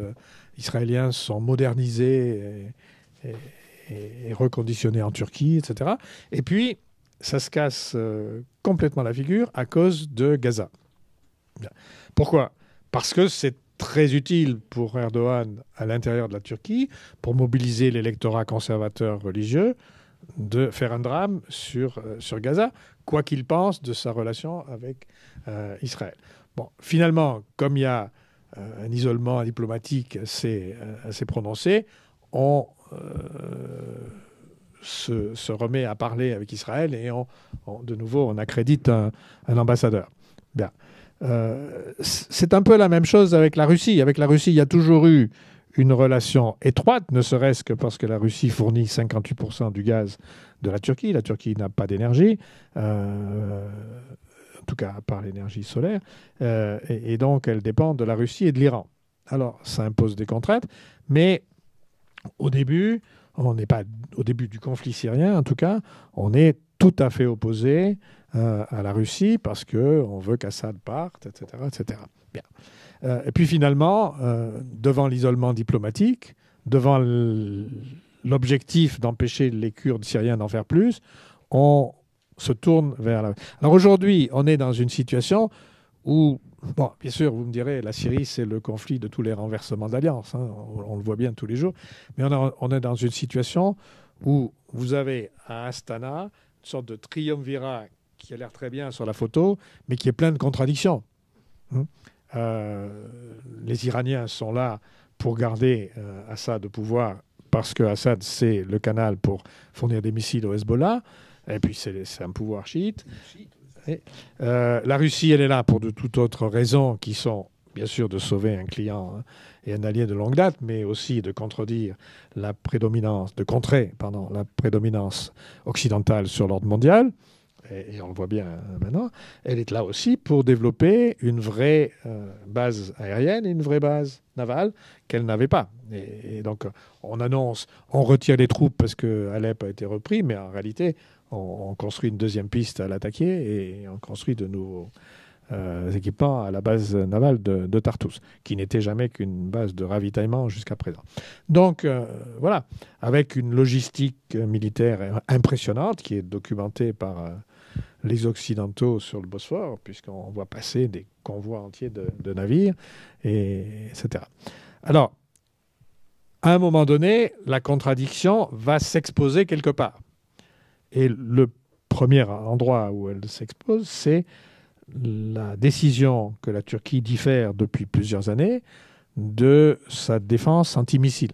israéliens sont modernisés et est, reconditionné en Turquie, etc. Et puis, ça se casse euh, complètement la figure à cause de Gaza. Pourquoi Parce que c'est très utile pour Erdogan à l'intérieur de la Turquie pour mobiliser l'électorat conservateur religieux de faire un drame sur, euh, sur Gaza, quoi qu'il pense de sa relation avec euh, Israël. Bon, finalement, comme il y a un isolement diplomatique assez, assez prononcé, on euh, se, remet à parler avec Israël et de nouveau on accrédite un, ambassadeur. Bien. Euh, c'est un peu la même chose avec la Russie. Avec la Russie, il y a toujours eu une relation étroite, ne serait-ce que parce que la Russie fournit 58% du gaz de la Turquie. La Turquie n'a pas d'énergie, euh, en tout cas par l'énergie solaire, et, et, donc elle dépend de la Russie et de l'Iran. Alors ça impose des contraintes, mais au début, on n'est pas au début du conflit syrien, en tout cas, on est tout à fait opposé euh, à la Russie parce qu'on veut qu'Assad parte, etc. etc. Bien. Euh, et puis finalement, euh, devant l'isolement diplomatique, devant l'objectif d'empêcher les Kurdes syriens d'en faire plus, on se tourne vers la... Alors aujourd'hui, on est dans une situation où bien sûr, vous me direz, la Syrie, c'est le conflit de tous les renversements d'alliance. Hein. on, le voit bien tous les jours. Mais on, on, est dans une situation où vous avez à Astana une sorte de triumvirat qui a l'air très bien sur la photo, mais qui est plein de contradictions. Hein. Euh, les Iraniens sont là pour garder euh, Assad au pouvoir parce que Assad, c'est le canal pour fournir des missiles au Hezbollah. Et puis, c'est un pouvoir chiite. Euh, la Russie, elle est là pour de toutes autres raisons qui sont bien sûr de sauver un client hein, et un allié de longue date, mais aussi de contredire la prédominance, de contrer pardon, la prédominance occidentale sur l'ordre mondial. Et, on le voit bien euh, maintenant, elle est là aussi pour développer une vraie euh, base aérienne une vraie base navale qu'elle n'avait pas. Et, et, donc on annonce, on retire les troupes parce que Alep a été repris, mais en réalité, on, construit une deuxième piste à l'attaquer et on construit de nouveaux euh, équipements à la base navale de, de Tartus, qui n'était jamais qu'une base de ravitaillement jusqu'à présent. Donc euh, voilà, avec une logistique militaire impressionnante qui est documentée par... Euh, les Occidentaux sur le Bosphore, puisqu'on voit passer des convois entiers de, navires, et, etc. Alors, à un moment donné, la contradiction va s'exposer quelque part. Et le premier endroit où elle s'expose, c'est la décision que la Turquie diffère depuis plusieurs années de sa défense antimissile.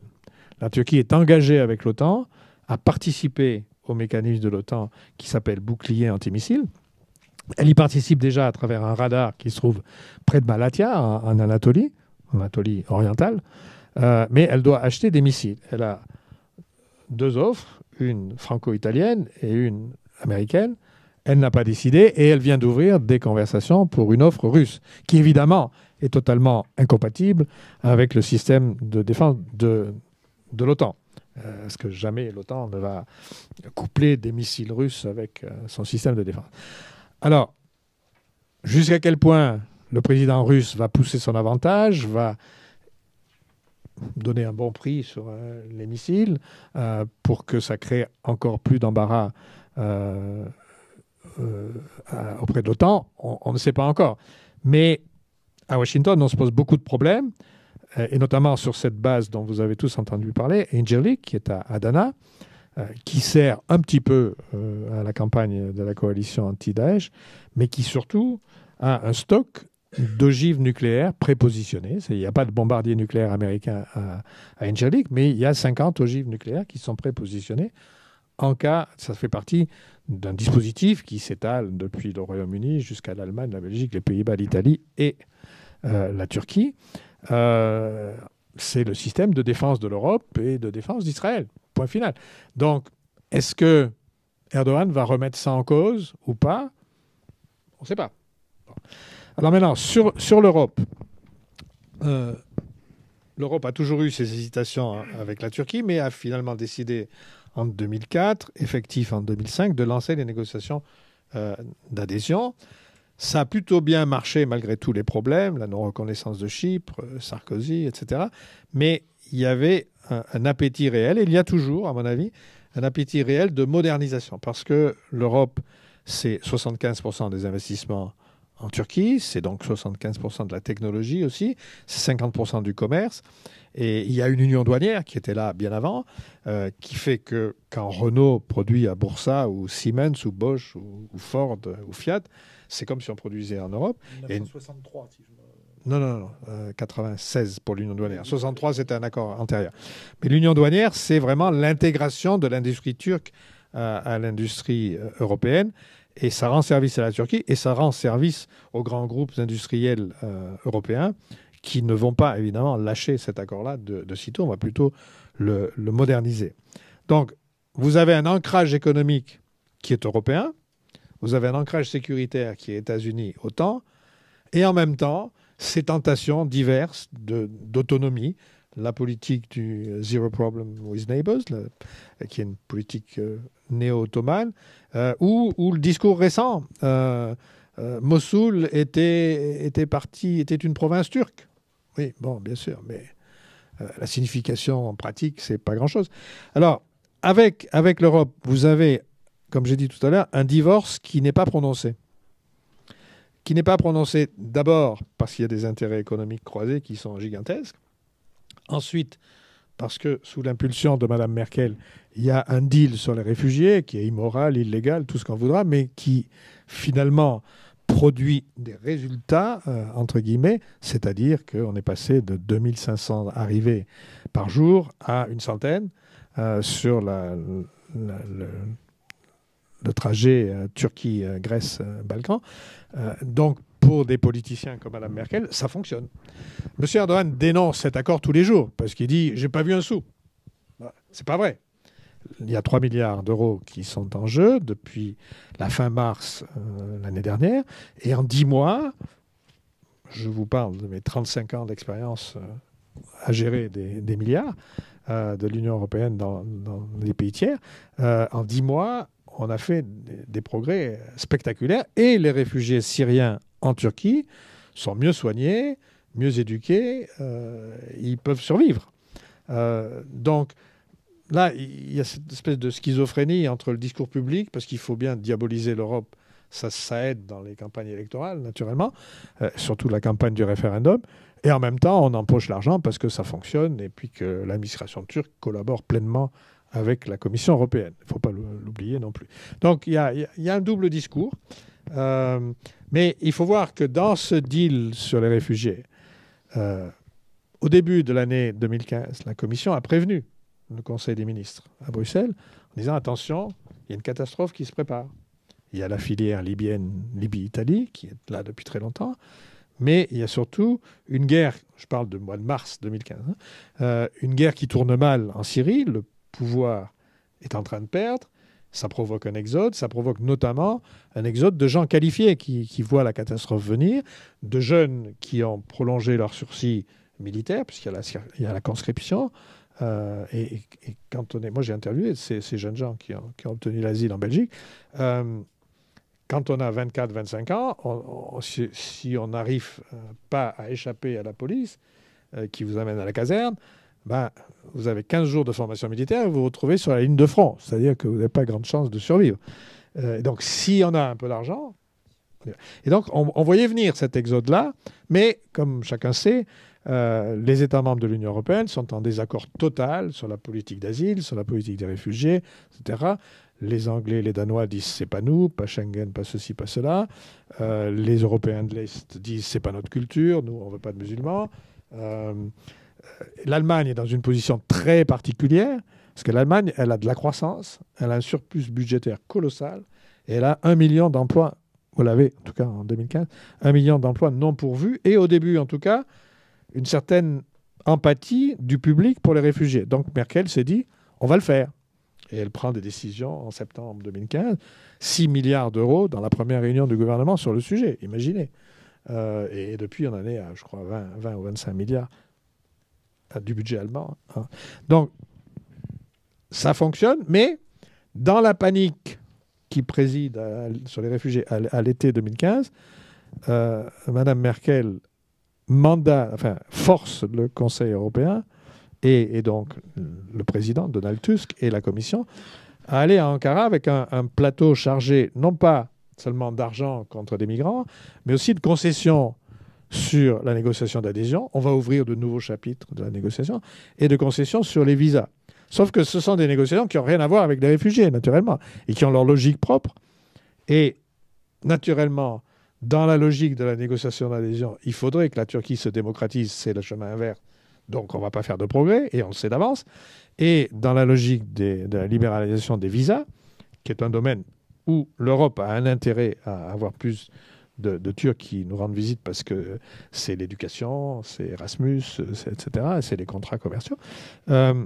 La Turquie est engagée avec l'OTAN à participer au mécanisme de l'OTAN qui s'appelle bouclier antimissile. Elle y participe déjà à travers un radar qui se trouve près de Malatya, en, Anatolie, en Anatolie orientale, euh, mais elle doit acheter des missiles. Elle a deux offres une franco-italienne et une américaine. Elle n'a pas décidé et elle vient d'ouvrir des conversations pour une offre russe, qui évidemment est totalement incompatible avec le système de défense de, l'OTAN. parce euh, que jamais l'OTAN ne va coupler des missiles russes avec euh, son système de défense. Alors, jusqu'à quel point le président russe va pousser son avantage, va donner un bon prix sur euh, les missiles euh, pour que ça crée encore plus d'embarras euh, auprès de l'OTAN, on, ne sait pas encore. Mais à Washington, on se pose beaucoup de problèmes, et notamment sur cette base dont vous avez tous entendu parler, Angelic, qui est à Adana, qui sert un petit peu à la campagne de la coalition anti-Daesh, mais qui surtout a un stock d'ogives nucléaires prépositionnées. Il n'y a pas de bombardier nucléaire américain à, à mais il y a 50 ogives nucléaires qui sont prépositionnées en cas, ça fait partie d'un dispositif qui s'étale depuis le Royaume-Uni jusqu'à l'Allemagne, la Belgique, les Pays-Bas, l'Italie et euh, la Turquie. Euh, c'est le système de défense de l'Europe et de défense d'Israël. Point final. Donc, est-ce que Erdogan va remettre ça en cause ou pas On ne sait pas. Alors maintenant, sur, l'Europe, euh, l'Europe a toujours eu ses hésitations hein, avec la Turquie, mais a finalement décidé en 2004, effectif en 2005, de lancer les négociations euh, d'adhésion. Ça a plutôt bien marché malgré tous les problèmes, la non-reconnaissance de Chypre, euh, Sarkozy, etc. Mais il y avait un, un, appétit réel, et il y a toujours, à mon avis, un appétit réel de modernisation, parce que l'Europe, c'est 75% des investissements en Turquie, c'est donc 75% de la technologie aussi, c'est 50% du commerce. Et il y a une union douanière qui était là bien avant, euh, qui fait que quand Renault produit à Boursa ou Siemens ou Bosch ou, Ford ou Fiat, c'est comme si on produisait en Europe. 1963, et... si je me... Non, non, non, 96 euh, pour l'union douanière. 63, c'était un accord antérieur. Mais l'union douanière, c'est vraiment l'intégration de l'industrie turque à, euh, à l'industrie européenne et ça rend service à la Turquie et ça rend service aux grands groupes industriels euh, européens qui ne vont pas évidemment lâcher cet accord-là de, sitôt, on va plutôt le, le, moderniser. Donc, vous avez un ancrage économique qui est européen, vous avez un ancrage sécuritaire qui est États-Unis, autant, et en même temps, ces tentations diverses d'autonomie, la politique du Zero Problem with Neighbors, qui est une politique euh, néo-ottomane, euh, ou, le discours récent. Euh, Mossoul était, était, était une province turque. Oui, bon, bien sûr, mais la signification en pratique, c'est pas grand-chose. Alors, avec, avec l'Europe, vous avez, comme j'ai dit tout à l'heure, un divorce qui n'est pas prononcé. Qui n'est pas prononcé d'abord parce qu'il y a des intérêts économiques croisés qui sont gigantesques, Ensuite, parce que sous l'impulsion de Mme Merkel, il y a un deal sur les réfugiés qui est immoral, illégal, tout ce qu'on voudra, mais qui finalement produit des résultats, euh, entre guillemets, c'est-à-dire qu'on est passé de 2500 arrivées par jour à une centaine euh, sur le, trajet euh, Turquie-Grèce-Balkan. donc pour des politiciens comme Mme Merkel, ça fonctionne. M. Erdogan dénonce cet accord tous les jours parce qu'il dit J'ai pas vu un sou. Bah, c'est pas vrai. Il y a 3 milliards d'euros qui sont en jeu depuis la fin mars euh, l'année dernière. Et en 10 mois, je vous parle de mes 35 ans d'expérience euh, à gérer des, milliards euh, de l'Union européenne dans, les pays tiers, en 10 mois, on a fait des progrès spectaculaires et les réfugiés syriens en Turquie sont mieux soignés, mieux éduqués, euh, ils peuvent survivre. Euh, donc là, il y a cette espèce de schizophrénie entre le discours public, parce qu'il faut bien diaboliser l'Europe, ça, aide dans les campagnes électorales, naturellement, euh, surtout la campagne du référendum, et en même temps, on empoche l'argent parce que ça fonctionne et puis que l'administration turque collabore pleinement avec la Commission européenne. Il ne faut pas l'oublier non plus. Donc il y, a un double discours. Euh, mais il faut voir que dans ce deal sur les réfugiés, euh, au début de l'année 2015, la Commission a prévenu le Conseil des ministres à Bruxelles en disant attention, il y a une catastrophe qui se prépare. Il y a la filière libyenne Libye-Italie qui est là depuis très longtemps, mais il y a surtout une guerre, je parle de mois de mars 2015, hein, euh, une guerre qui tourne mal en Syrie, le pouvoir est en train de perdre, ça provoque un exode, ça provoque notamment un exode de gens qualifiés qui, voient la catastrophe venir, de jeunes qui ont prolongé leur sursis militaire, puisqu'il y, a la conscription. Euh, et, quand on est, moi j'ai interviewé ces, jeunes gens qui ont, obtenu l'asile en Belgique. Euh, quand on a 24-25 ans, si, on n'arrive euh, pas à échapper à la police, qui vous amène à la caserne, ben, vous avez 15 jours de formation militaire et vous vous retrouvez sur la ligne de front. C'est-à-dire que vous n'avez pas grande chance de survivre. Euh, donc, s'il y en a un peu d'argent. Et donc, on, voyait venir cet exode-là, mais comme chacun sait, euh, les États membres de l'Union européenne sont en désaccord total sur la politique d'asile, sur la politique des réfugiés, etc. Les Anglais, les Danois disent c'est pas nous, pas Schengen, pas ceci, pas cela. Euh, les Européens de l'Est disent c'est pas notre culture, nous on veut pas de musulmans l'Allemagne est dans une position très particulière, parce que l'Allemagne, elle a de la croissance, elle a un surplus budgétaire colossal, et elle a un million d'emplois, vous l'avez en tout cas en 2015, un million d'emplois non pourvus, et au début en tout cas, une certaine empathie du public pour les réfugiés. Donc Merkel s'est dit, on va le faire. Et elle prend des décisions en septembre 2015, 6 milliards d'euros dans la première réunion du gouvernement sur le sujet, imaginez. Euh, et depuis, on en est à, je crois, 20, 20 ou 25 milliards euh, du budget allemand. Hein. Donc, ça fonctionne, mais dans la panique qui préside sur les réfugiés à, l'été 2015, euh, Madame Merkel mandat, enfin, force le Conseil européen et, donc le président Donald Tusk et la Commission à aller à Ankara avec un plateau chargé non pas seulement d'argent contre des migrants, mais aussi de concessions sur la négociation d'adhésion, on va ouvrir de nouveaux chapitres de la négociation, et de concessions sur les visas. Sauf que ce sont des négociations qui n'ont rien à voir avec les réfugiés, naturellement, et qui ont leur logique propre. Et naturellement, dans la logique de la négociation d'adhésion, il faudrait que la Turquie se démocratise, c'est le chemin inverse. Donc on ne va pas faire de progrès, et on le sait d'avance. Et dans la logique de la libéralisation des visas, qui est un domaine où l'Europe a un intérêt à avoir plus de, Turcs qui nous rendent visite parce que c'est l'éducation, c'est Erasmus, etc., c'est les contrats commerciaux. Euh,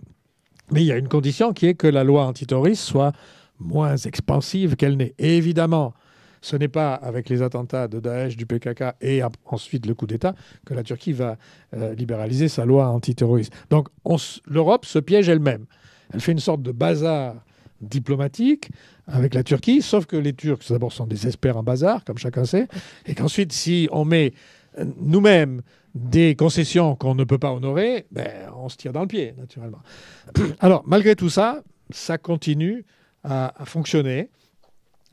mais il y a une condition qui est que la loi antiterroriste soit moins expansive qu'elle n'est. Évidemment, ce n'est pas avec les attentats de Daesh, du PKK et ensuite le coup d'État que la Turquie va euh, libéraliser sa loi antiterroriste. Donc l'Europe se piège elle-même. Elle fait une sorte de bazar diplomatique avec la Turquie, sauf que les Turcs, d'abord, sont des experts en bazar, comme chacun sait, et qu'ensuite, si on met euh, nous-mêmes des concessions qu'on ne peut pas honorer, ben, on se tire dans le pied, naturellement. Alors, malgré tout ça, ça continue à, fonctionner,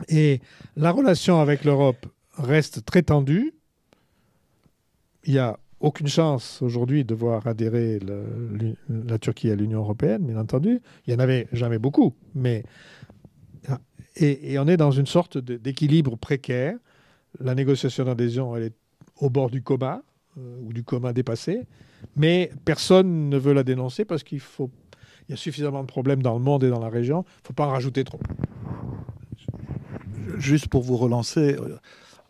et la relation avec l'Europe reste très tendue. Il y a aucune chance aujourd'hui de voir adhérer la Turquie à l'Union européenne, bien entendu. Il n'y en avait jamais beaucoup, mais et, on est dans une sorte d'équilibre précaire. La négociation d'adhésion, elle est au bord du coma, euh, ou du coma dépassé, mais personne ne veut la dénoncer parce qu'il faut, il y a suffisamment de problèmes dans le monde et dans la région, il ne faut pas en rajouter trop. Juste pour vous relancer, euh,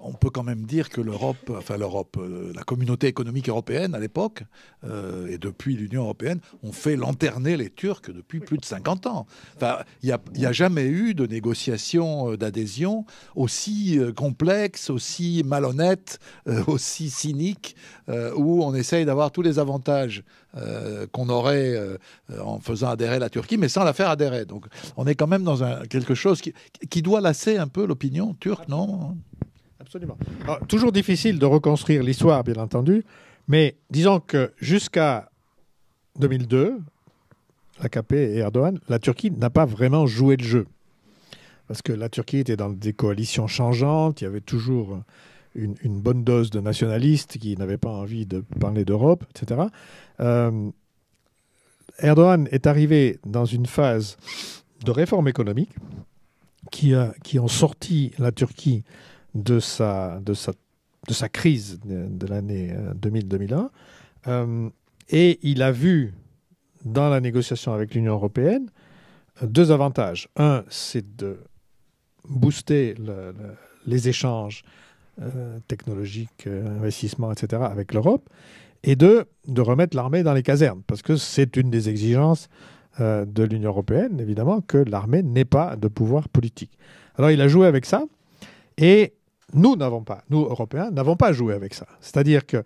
on peut quand même dire que l'Europe, enfin l'Europe, euh, la communauté économique européenne à l'époque, euh, et depuis l'Union européenne, ont fait lanterner les Turcs depuis plus de 50 ans. Enfin, il n'y a, jamais eu de négociation euh, d'adhésion aussi complexe, aussi malhonnête, aussi cynique, où on essaye d'avoir tous les avantages qu'on aurait en faisant adhérer la Turquie, mais sans la faire adhérer. Donc on est quand même dans quelque chose qui doit lasser un peu l'opinion turque, non Absolument. toujours difficile de reconstruire l'histoire, bien entendu, mais disons que jusqu'à 2002, l'AKP et Erdogan, la Turquie n'a pas vraiment joué le jeu. Parce que la Turquie était dans des coalitions changeantes, il y avait toujours une, bonne dose de nationalistes qui n'avaient pas envie de parler d'Europe, etc. Euh, Erdogan est arrivé dans une phase de réforme économique qui, a, qui ont sorti la Turquie de sa, de sa, de sa crise de, l'année 2000-2001. Euh, euh, et il a vu dans la négociation avec l'Union européenne euh, deux avantages. Un, c'est de booster les échanges technologiques, investissements, etc. avec l'Europe. Et deux, de remettre l'armée dans les casernes, parce que c'est une des exigences de l'Union européenne, évidemment, que l'armée n'ait pas de pouvoir politique. Alors il a joué avec ça, et nous n'avons pas, nous Européens, n'avons pas joué avec ça. C'est-à-dire que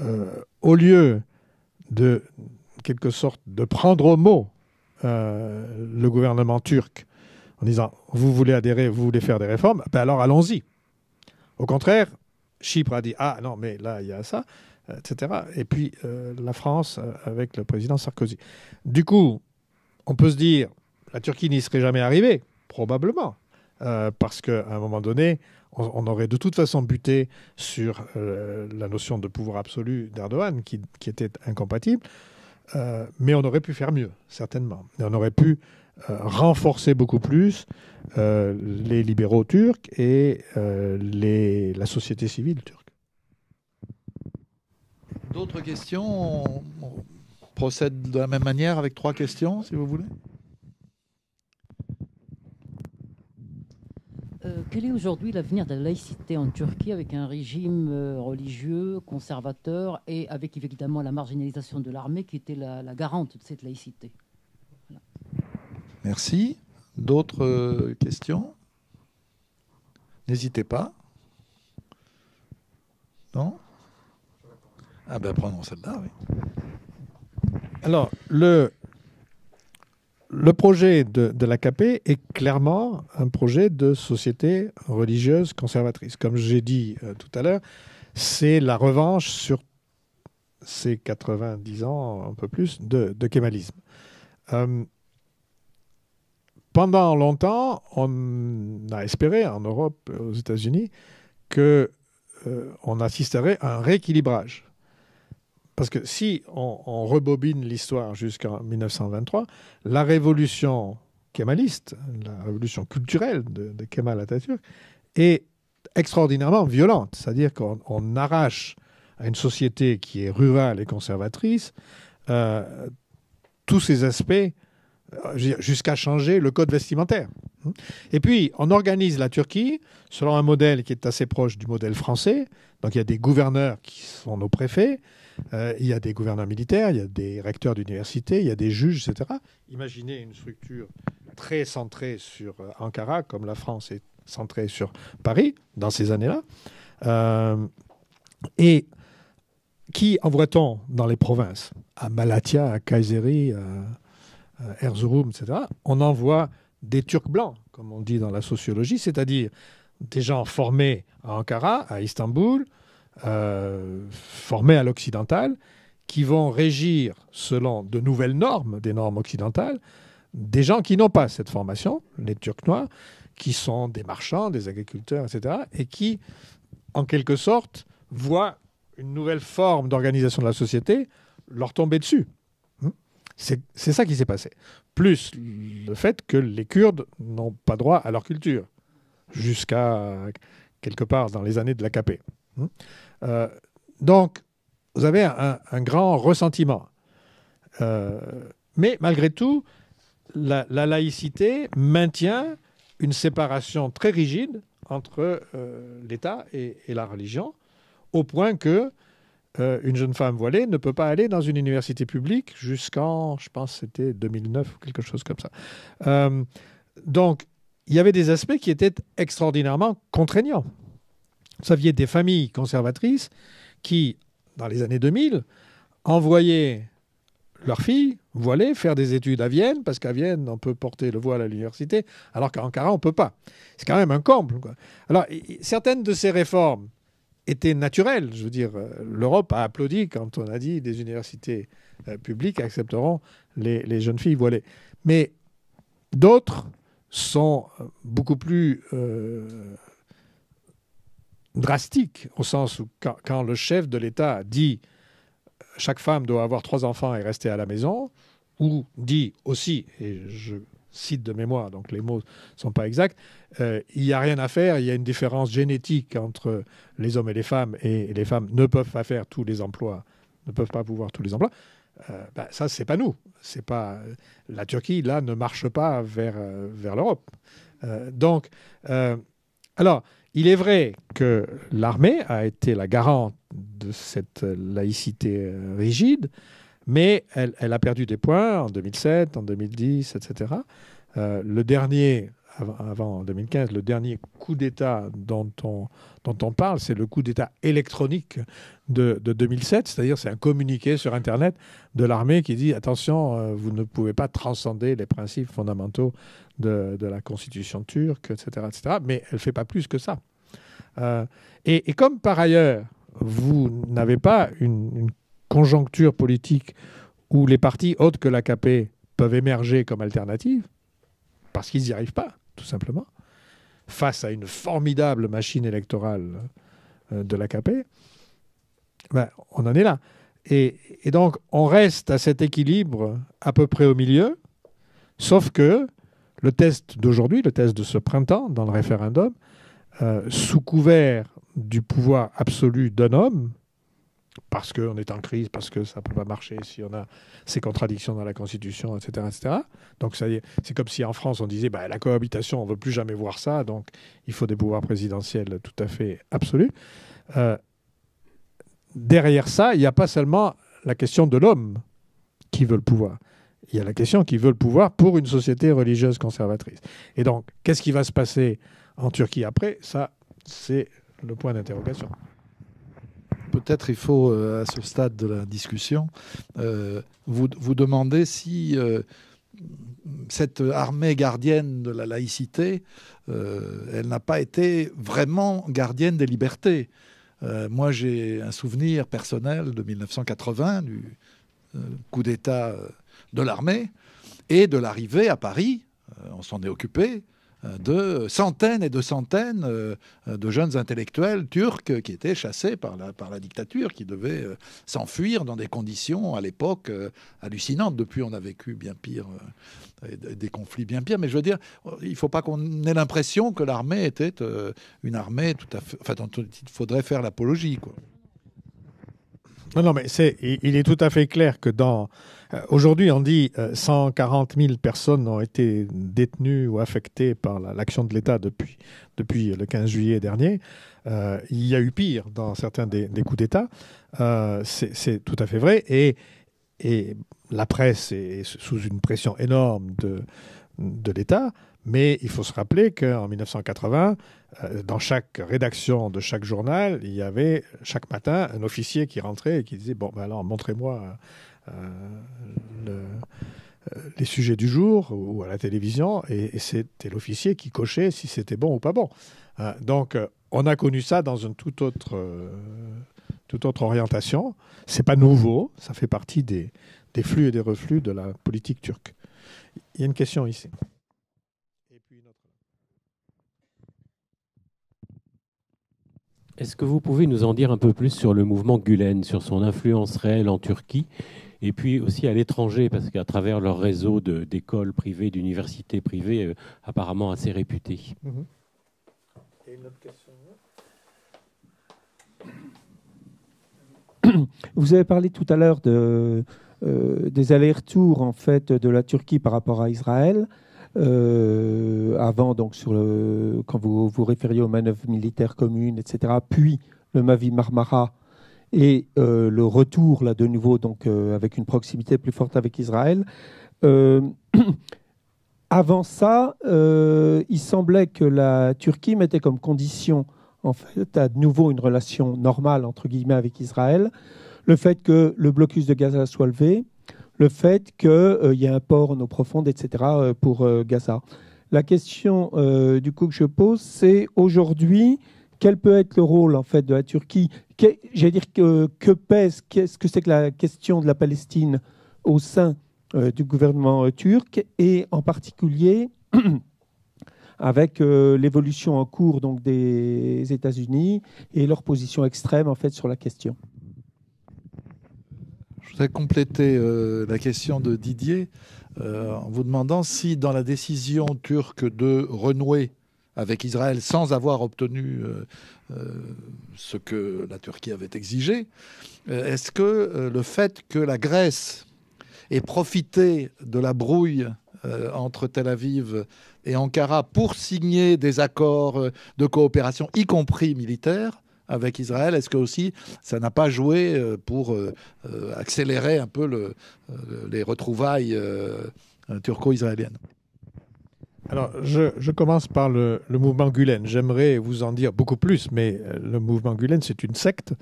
euh, au lieu de quelque sorte de prendre au mot euh, le gouvernement turc en disant vous voulez adhérer, vous voulez faire des réformes, ben alors allons-y. Au contraire, Chypre a dit ah non mais là il y a ça, etc. Et puis euh, la France avec le président Sarkozy. Du coup, on peut se dire la Turquie n'y serait jamais arrivée, probablement. Euh, parce qu'à un moment donné, on, aurait de toute façon buté sur euh, la notion de pouvoir absolu d'Erdogan, qui, était incompatible, euh, mais on aurait pu faire mieux, certainement. Et on aurait pu renforcer beaucoup plus les libéraux turcs et les, la société civile turque. D'autres questions on procède de la même manière avec trois questions, si vous voulez. Euh, quel est aujourd'hui l'avenir de la laïcité en Turquie avec un régime euh, religieux, conservateur et avec évidemment la marginalisation de l'armée qui était la, garante de cette laïcité Merci. D'autres euh, questions N'hésitez pas. Non Ah ben prenons celle-là, oui. Alors, le, le projet de, l'AKP est clairement un projet de société religieuse conservatrice. Comme j'ai dit euh, tout à l'heure, c'est la revanche sur ces 90 ans, un peu plus, de, kémalisme. Euh, pendant longtemps, on a espéré en Europe, aux États-Unis, qu'on euh, assisterait à un rééquilibrage parce que si on, rebobine l'histoire jusqu'en 1923, la révolution kémaliste, la révolution culturelle de, Kemal Atatürk, est extraordinairement violente. C'est-à-dire qu'on arrache à une société qui est rurale et conservatrice euh, tous ces aspects euh, jusqu'à changer le code vestimentaire. Et puis, on organise la Turquie selon un modèle qui est assez proche du modèle français. Donc, il y a des gouverneurs qui sont nos préfets, euh, il y a des gouverneurs militaires, il y a des recteurs d'universités, il y a des juges, etc. Imaginez une structure très centrée sur euh, Ankara, comme la France est centrée sur Paris dans ces années-là. Euh, et qui envoie-t-on dans les provinces À Malatya, à Kayseri, à Erzurum, etc. On envoie des Turcs blancs, comme on dit dans la sociologie, c'est-à-dire des gens formés à Ankara, à Istanbul, euh, formés à l'occidental, qui vont régir, selon de nouvelles normes, des normes occidentales, des gens qui n'ont pas cette formation, les Turcs noirs, qui sont des marchands, des agriculteurs, etc., et qui, en quelque sorte, voient une nouvelle forme d'organisation de la société leur tomber dessus. Hmm? C'est ça qui s'est passé. Plus le fait que les Kurdes n'ont pas droit à leur culture, jusqu'à quelque part dans les années de l'AKP. Hmm? Euh, donc, vous avez un, grand ressentiment. Euh, mais malgré tout, la, laïcité maintient une séparation très rigide entre euh, l'État et, la religion, au point que une jeune femme voilée ne peut pas aller dans une université publique jusqu'en, je pense, c'était 2009 ou quelque chose comme ça. donc, il y avait des aspects qui étaient extraordinairement contraignants. Vous aviez des familles conservatrices qui, dans les années 2000, envoyaient leurs filles voilées faire des études à Vienne, parce qu'à Vienne, on peut porter le voile à l'université, alors qu'à Ankara, on ne peut pas. C'est quand même un comble. Alors, certaines de ces réformes étaient naturelles. Je veux dire, euh, l'Europe a applaudi quand on a dit des universités euh, publiques accepteront les, jeunes filles voilées. Mais d'autres sont euh, beaucoup plus drastique, au sens où quand, le chef de l'État dit euh, chaque femme doit avoir trois enfants et rester à la maison, ou dit aussi, et je cite de mémoire, donc les mots ne sont pas exacts, euh, il n'y a rien à faire, il y a une différence génétique entre les hommes et les femmes, et les femmes ne peuvent pas faire tous les emplois, ne peuvent pas pouvoir tous les emplois. ça euh, ce ben, ça, c'est pas nous. C'est pas la Turquie là ne marche pas vers vers l'Europe. donc, alors, il est vrai que l'armée a été la garante de cette laïcité euh, rigide, mais elle, a perdu des points en 2007, en 2010, etc. Euh, le dernier, avant, 2015, le dernier coup d'État dont on, dont on parle, c'est le coup d'État électronique de, 2007, c'est-à-dire c'est un communiqué sur Internet de l'armée qui dit attention, euh, vous ne pouvez pas transcender les principes fondamentaux de, la constitution turque, etc., etc. Mais elle ne fait pas plus que ça. Euh, et, comme par ailleurs, vous n'avez pas une, conjoncture politique où les partis autres que l'AKP peuvent émerger comme alternative, parce qu'ils n'y arrivent pas, tout simplement, face à une formidable machine électorale euh, de l'AKP, ben, on en est là. et, donc, on reste à cet équilibre à peu près au milieu, sauf que le test d'aujourd'hui, le test de ce printemps dans le référendum, euh, sous couvert du pouvoir absolu d'un homme, parce qu'on est en crise, parce que ça ne peut pas marcher si on a ces contradictions dans la Constitution, etc. etc. Donc c'est comme si en France on disait bah, la cohabitation, on ne veut plus jamais voir ça, donc il faut des pouvoirs présidentiels tout à fait absolus. Euh, derrière ça, il n'y a pas seulement la question de l'homme qui veut le pouvoir il y a la question qui veut le pouvoir pour une société religieuse conservatrice. Et donc, qu'est-ce qui va se passer en Turquie après Ça, c'est le point d'interrogation. Peut-être il faut, euh, à ce stade de la discussion, euh, vous, vous demander si euh, cette armée gardienne de la laïcité, elle n'a pas été vraiment gardienne des libertés. moi, j'ai un souvenir personnel de 1980, du coup d'État de l'armée et de l'arrivée à Paris, euh, on s'en est occupé, euh, de centaines et de centaines euh, de jeunes intellectuels turcs qui étaient chassés par la, par la dictature, qui devaient s'enfuir dans des conditions à l'époque hallucinantes. Depuis, on a vécu bien pire, des conflits bien pires. Mais je veux dire, il ne faut pas qu'on ait l'impression que l'armée était une armée tout à fait. Enfin, il faudrait faire l'apologie. Non, non, mais c'est, il est tout à fait clair que dans euh, aujourd'hui, on dit 140 euh, 000 personnes ont été détenues ou affectées par l'action de l'État depuis, depuis le 15 juillet dernier. Euh, il y a eu pire dans certains des, coups d'État. C'est tout à fait vrai. Et, et la presse est sous une pression énorme de, de l'État. Mais il faut se rappeler qu'en 1980, dans chaque rédaction de chaque journal, il y avait chaque matin un officier qui rentrait et qui disait Bon, ben alors montrez-moi euh, euh, les sujets du jour ou à la télévision, et, c'était l'officier qui cochait si c'était bon ou pas bon. Euh, donc, on a connu ça dans une toute autre, toute autre orientation. C'est pas nouveau, ça fait partie des, des, flux et des reflux de la politique turque. Il y a une question ici. Est-ce que vous pouvez nous en dire un peu plus sur le mouvement Gulen, sur son influence réelle en Turquie et puis aussi à l'étranger, parce qu'à travers leur réseau d'écoles privées, d'universités privées, euh, apparemment assez réputées. Mhm. Vous avez parlé tout à l'heure euh, des allers-retours en fait de la Turquie par rapport à Israël. Euh, avant, donc, sur le, quand vous vous référiez aux manœuvres militaires communes, etc., puis le Mavi Marmara et euh, le retour là de nouveau donc euh, avec une proximité plus forte avec Israël. Euh, avant ça, il semblait que la Turquie mettait comme condition en fait à nouveau une relation normale entre guillemets avec Israël, le fait que le blocus de Gaza soit levé, le fait qu'il y ait un port en eau profonde, etc. pour Gaza. La question du coup que je pose, c'est aujourd'hui quel peut être le rôle en fait de la Turquie J'allais dire que, que pèse, qu'est-ce que c'est que la question de la Palestine au sein euh, du gouvernement euh, turc et en particulier avec euh, l'évolution en cours donc des États-Unis et leur position extrême en fait sur la question. Je voudrais compléter la question de Didier en vous demandant si dans la décision turque de renouer avec Israël sans avoir obtenu euh, euh, ce que la Turquie avait exigé, euh, est-ce que le fait que la Grèce ait profité de la brouille entre Tel Aviv et Ankara pour signer des accords de coopération, y compris militaire, avec Israël Est-ce que aussi ça n'a pas joué pour accélérer un peu les retrouvailles turco-israéliennes alors, je, commence par le, mouvement Gulen. J'aimerais vous en dire beaucoup plus, mais euh, le mouvement Gulen, c'est une secte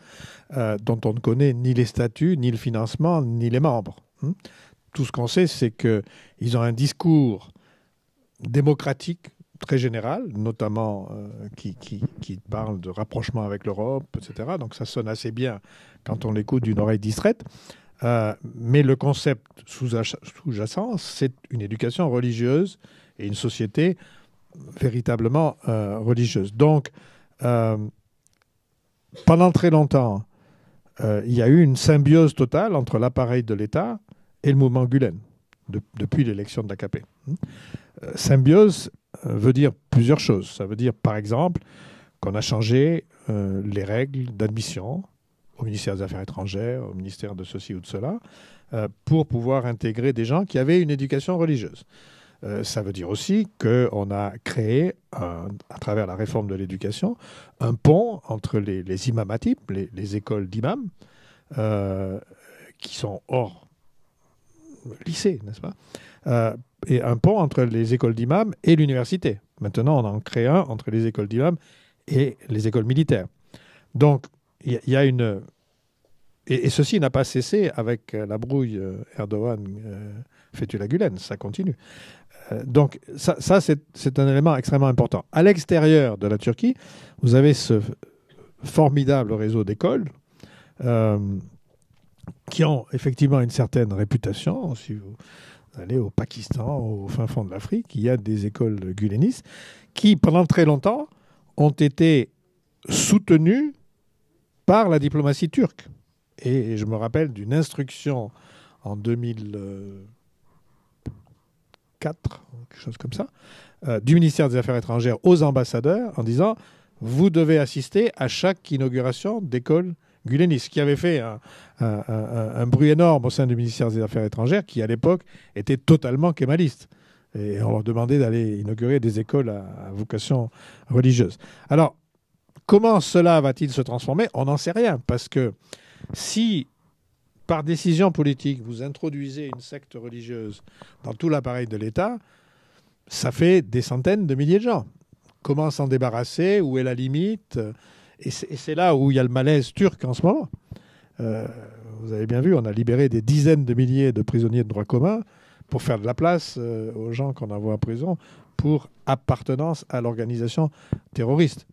euh, dont on ne connaît ni les statuts, ni le financement, ni les membres. Hein. Tout ce qu'on sait, c'est qu'ils ont un discours démocratique très général, notamment euh, qui, parle de rapprochement avec l'Europe, etc. Donc ça sonne assez bien quand on l'écoute d'une oreille distraite. mais le concept sous-jacent, c'est une éducation religieuse et une société véritablement euh, religieuse. Donc, euh, pendant très longtemps, euh, il y a eu une symbiose totale entre l'appareil de l'État et le mouvement Gulen, depuis l'élection de l'AKP. symbiose veut dire plusieurs choses. Ça veut dire, par exemple, qu'on a changé les règles d'admission au ministère des Affaires étrangères, au ministère de ceci ou de cela, pour pouvoir intégrer des gens qui avaient une éducation religieuse. Euh, ça veut dire aussi qu'on a créé, à travers la réforme de l'éducation, un pont entre les, les les, les, écoles d'imams, euh, qui sont hors lycée, n'est-ce pas euh, Et un pont entre les écoles d'imams et l'université. Maintenant, on en crée un entre les écoles d'imams et les écoles militaires. Donc, il y, a une... Et, et ceci n'a pas cessé avec la brouille Erdogan-Fethullah Gulen, ça continue. Euh, donc ça, ça c'est un élément extrêmement important. À l'extérieur de la Turquie, vous avez ce formidable réseau d'écoles euh, qui ont effectivement une certaine réputation. Si vous allez au Pakistan, au fin fond de l'Afrique, il y a des écoles gulenistes qui, pendant très longtemps, ont été soutenues par la diplomatie turque. Et je me rappelle d'une instruction en 2000 quatre, quelque chose comme ça, euh, du ministère des Affaires étrangères aux ambassadeurs en disant vous devez assister à chaque inauguration d'école Gulenis, qui avait fait un, bruit énorme au sein du ministère des Affaires étrangères, qui à l'époque était totalement kémaliste. Et on leur demandait d'aller inaugurer des écoles à, vocation religieuse. Alors, comment cela va-t-il se transformer On n'en sait rien, parce que si par décision politique, vous introduisez une secte religieuse dans tout l'appareil de l'État, ça fait des centaines de milliers de gens. Comment s'en débarrasser Où est la limite Et c'est là où il y a le malaise turc en ce moment. Euh, vous avez bien vu, on a libéré des dizaines de milliers de prisonniers de droit commun pour faire de la place euh, aux gens qu'on envoie en prison pour appartenance à l'organisation terroriste.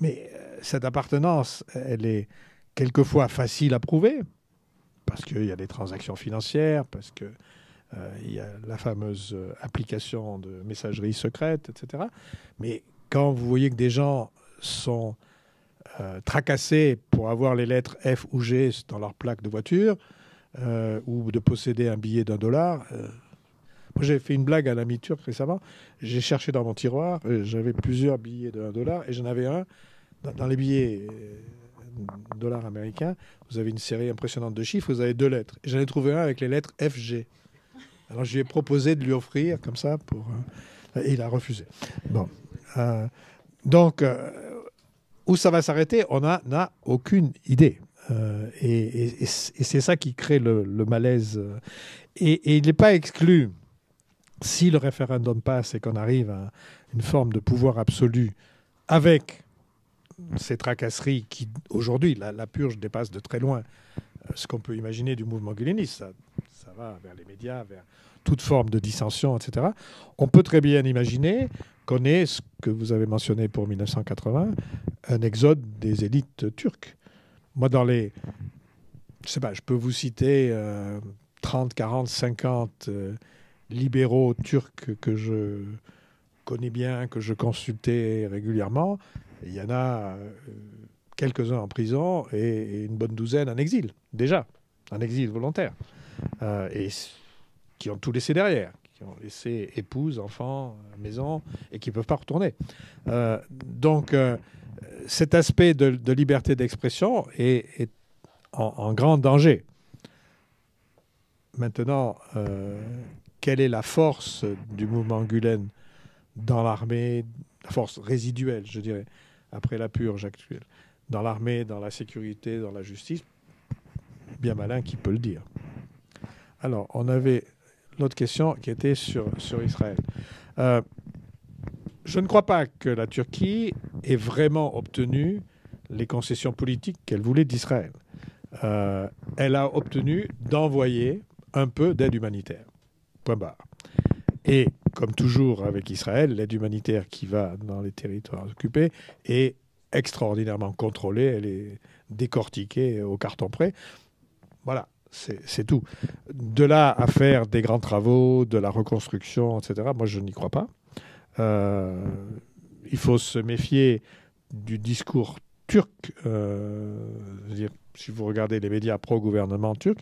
Mais euh, cette appartenance, elle est quelquefois facile à prouver, parce qu'il y a des transactions financières, parce que euh, il y a la fameuse euh, application de messagerie secrète, etc. Mais quand vous voyez que des gens sont euh, tracassés pour avoir les lettres F ou G dans leur plaque de voiture, ou de posséder un billet d'un dollar. Moi, j'ai fait une blague à l'ami turc récemment. J'ai cherché dans mon tiroir, j'avais plusieurs billets d'un dollar, et j'en avais un dans les billets dollar américain, vous avez une série impressionnante de chiffres, vous avez deux lettres. J'en ai trouvé un avec les lettres FG. Alors je lui ai proposé de lui offrir comme ça pour. Euh, et il a refusé. Bon. Euh, donc, euh, où ça va s'arrêter, on n'a aucune idée. et, c'est ça qui crée le, malaise. Et, et il n'est pas exclu, si le référendum passe et qu'on arrive à une forme de pouvoir absolu avec ces tracasseries qui, aujourd'hui, la, purge dépasse de très loin euh, ce qu'on peut imaginer du mouvement guléniste. Ça, va vers les médias, vers toute forme de dissension, etc. On peut très bien imaginer qu'on ait, ce que vous avez mentionné pour 1980, un exode des élites turques. Moi, dans les. Je sais pas, je peux vous citer 30, 40, 50 libéraux turcs que je connais bien, que je consultais régulièrement. Il y en a euh, quelques-uns en prison et une bonne douzaine en exil, déjà, en exil volontaire, euh, et qui ont tout laissé derrière, qui ont laissé épouse, enfants, maison, et qui ne peuvent pas retourner. Euh, donc, cet aspect de, liberté d'expression est, en, en, grand danger. Maintenant, quelle est la force du mouvement Gulen dans l'armée, la force résiduelle, je dirais après la purge actuelle, dans l'armée, dans la sécurité, dans la justice, bien malin qui peut le dire. Alors, on avait l'autre question qui était sur, sur Israël. Euh, je ne crois pas que la Turquie ait vraiment obtenu les concessions politiques qu'elle voulait d'Israël. Euh, elle a obtenu d'envoyer un peu d'aide humanitaire. Point barre. Et comme toujours avec Israël, l'aide humanitaire qui va dans les territoires occupés est extraordinairement contrôlée, elle est décortiquée au carton près. Voilà, c'est tout. De là à faire des grands travaux, de la reconstruction, etc., moi je n'y crois pas. Euh, il faut se méfier du discours turc. Euh, si vous regardez les médias pro-gouvernement turc,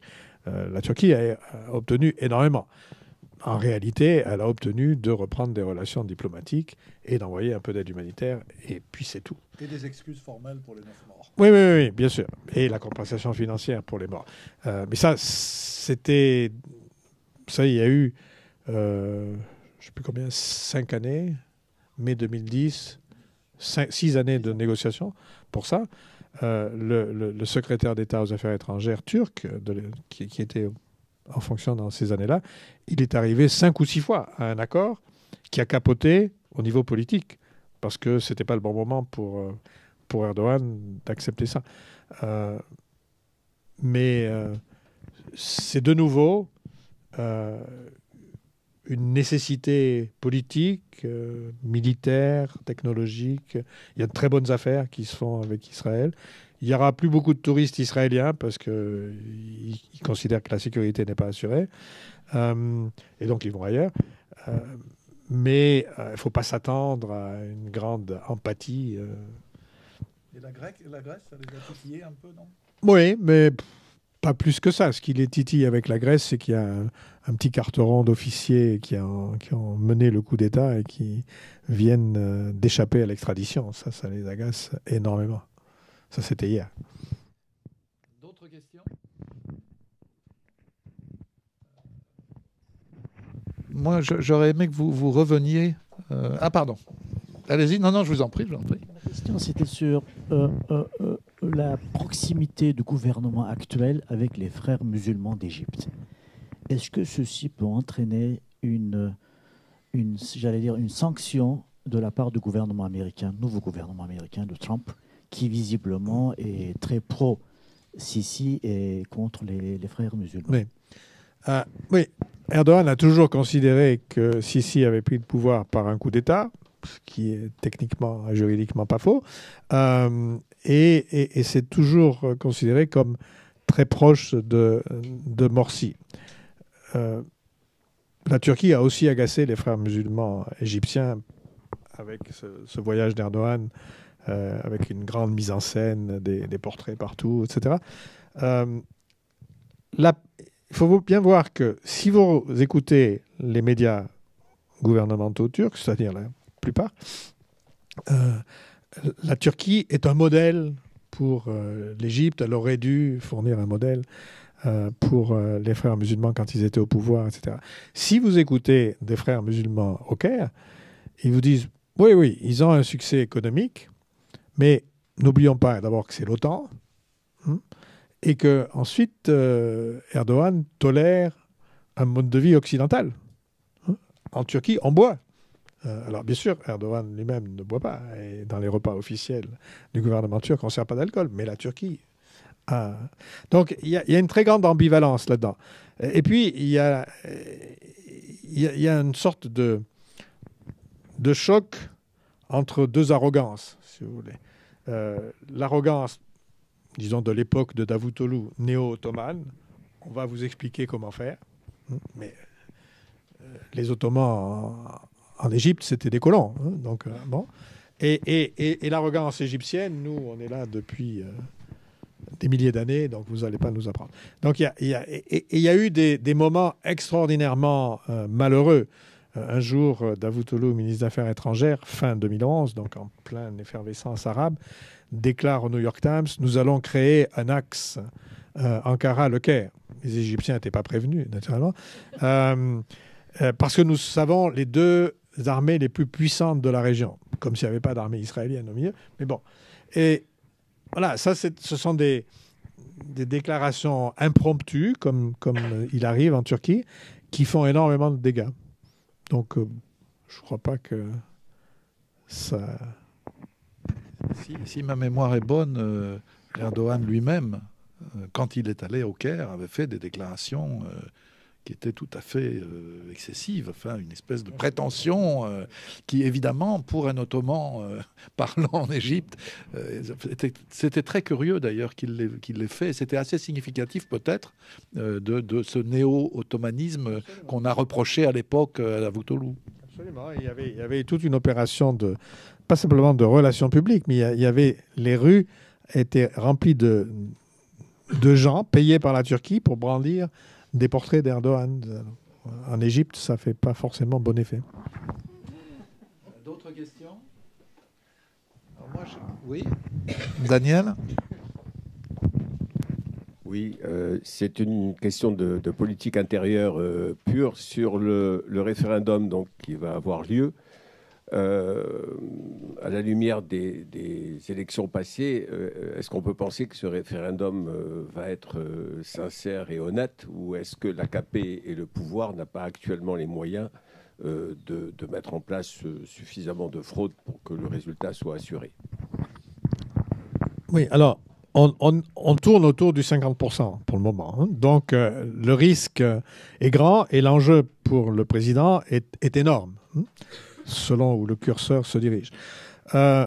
euh, la Turquie a obtenu énormément en réalité, elle a obtenu de reprendre des relations diplomatiques et d'envoyer un peu d'aide humanitaire, et puis c'est tout. Et des excuses formelles pour les neuf morts. Oui, oui, oui, bien sûr. Et la compensation financière pour les morts. Euh, mais ça, c'était. Ça, il y a eu, euh, je ne sais plus combien, cinq années, mai 2010, cinq, six années de négociations pour ça. Euh, le, secrétaire d'État aux affaires étrangères turc, de, qui, qui était en fonction dans ces années-là, il est arrivé cinq ou six fois à un accord qui a capoté au niveau politique, parce que ce n'était pas le bon moment pour, euh, pour Erdogan d'accepter ça. Euh, mais euh, c'est de nouveau une nécessité politique, militaire, technologique. Il y a de très bonnes affaires qui se font avec Israël. Il n'y aura plus beaucoup de touristes israéliens parce qu'ils considèrent que la sécurité n'est pas assurée. Euh, et donc, ils vont ailleurs. Euh, mais euh, il ne faut pas s'attendre à une grande empathie. Et la, Grèce, ça les a titillés un peu, non Oui, mais pas plus que ça. Ce qui les titille avec la Grèce, c'est qu'il y a un, petit carteron d'officiers qui, qui, ont mené le coup d'État et qui viennent d'échapper à l'extradition. Ça, ça les agace énormément. Ça, c'était hier. D'autres questions Moi, j'aurais aimé que vous, vous reveniez. Euh, ah, pardon. Allez-y. Non, non, je vous en prie, je vous en prie. Ma question, c'était sur euh, euh, la proximité du gouvernement actuel avec les frères musulmans d'Égypte. Est-ce que ceci peut entraîner une, une j'allais dire, une sanction de la part du gouvernement américain, nouveau gouvernement américain de Trump, qui visiblement est très pro Sisi et contre les, frères musulmans. Ah, oui. Erdogan a toujours considéré que Sisi avait pris le pouvoir par un coup d'État, ce qui est techniquement, juridiquement pas faux, euh, et, c'est toujours considéré comme très proche de, de Morsi. Euh, la Turquie a aussi agacé les frères musulmans égyptiens avec ce, ce voyage d'Erdogan euh, avec une grande mise en scène, des, portraits partout, etc. Euh, il faut bien voir que si vous écoutez les médias gouvernementaux turcs, c'est-à-dire la plupart, euh, la Turquie est un modèle pour l'Égypte. Elle aurait dû fournir un modèle pour les frères musulmans quand ils étaient au pouvoir, etc. Si vous écoutez des frères musulmans au Caire, ils vous disent oui, oui, ils ont un succès économique, mais n'oublions pas d'abord que c'est l'OTAN hein, et que ensuite euh, Erdogan tolère un mode de vie occidental. Hein, en Turquie, on boit. Euh, alors bien sûr, Erdogan lui-même ne boit pas et dans les repas officiels du gouvernement turc, on ne sert pas d'alcool. Mais la Turquie Donc il y, a une très grande ambivalence là-dedans. Et puis il y a, une sorte de, de choc entre deux arrogances, si vous voulez. Euh, l'arrogance, disons, de l'époque de Davutoglu néo-ottomane, on va vous expliquer comment faire. Hein, mais euh, les Ottomans en, Égypte, c'était des colons. Hein, donc, euh, Et, l'arrogance égyptienne, nous, on est là depuis des milliers d'années, donc vous n'allez pas nous apprendre. Donc, il y, a, eu des, moments extraordinairement malheureux. Euh, un jour, euh, Davutoglu, ministre des Affaires étrangères, fin 2011, donc en pleine effervescence arabe, déclare au New York Times Nous allons créer un axe euh, Ankara-Le Caire. Les Égyptiens n'étaient pas prévenus, naturellement, parce que nous savons les deux armées les plus puissantes de la région, comme s'il n'y avait pas d'armée israélienne au milieu. Mais bon. Et voilà, ça, ce sont des, déclarations impromptues, comme il arrive en Turquie, qui font énormément de dégâts. Donc, euh, je ne crois pas que ça. Si, si ma mémoire est bonne, euh, Erdogan lui-même, euh, quand il est allé au Caire, avait fait des déclarations qui était tout à fait euh, excessive, enfin une espèce de prétention euh, qui évidemment pour un ottoman euh, parlant en Égypte, c'était très curieux d'ailleurs qu'il l'ait fait, c'était assez significatif peut-être de, ce néo-ottomanisme qu'on a reproché à l'époque à la Voutoulou. Absolument, il y, avait, il y, avait, toute une opération de, pas simplement de relations publiques, mais il y avait les rues étaient remplies de, de gens payés par la Turquie pour brandir des portraits d'Erdogan euh, en Égypte, ça ne fait pas forcément bon effet. D'autres questions Oui Daniel oui, euh, c'est une question de, politique intérieure euh, pure sur le, le référendum donc, qui va avoir lieu. Euh, à la lumière des, élections passées, euh, euh, est-ce qu'on peut penser que ce référendum va être sincère et honnête ou est-ce que l'AKP et le pouvoir n'ont pas actuellement les moyens de, mettre en place suffisamment de fraude pour que le résultat soit assuré Oui, alors on, tourne autour du 50% pour le moment. Hein. Donc le risque est grand et l'enjeu pour le président est, énorme. Hein selon où le curseur se dirige. Euh,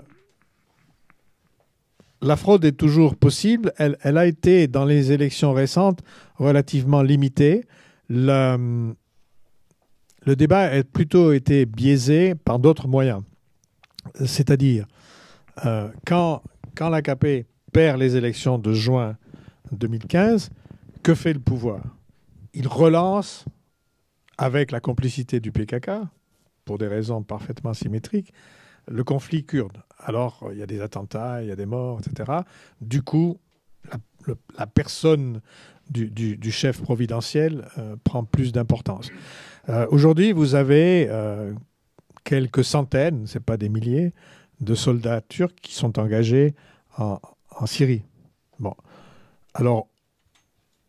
la fraude est toujours possible. Elle, a été, dans les élections récentes, relativement limitée. Le, débat a plutôt été biaisé par d'autres moyens. C'est-à-dire, euh, quand, quand l'AKP perd les élections de juin 2015, que fait le pouvoir Il relance, avec la complicité du PKK, pour des raisons parfaitement symétriques, le conflit kurde. Alors, il y a des attentats, il y a des morts, etc. Du coup, la, personne du, chef providentiel euh, prend plus d'importance. Euh, aujourd'hui, vous avez euh, quelques centaines, ce n'est pas des milliers, de soldats turcs qui sont engagés en, en Syrie. Bon. Alors,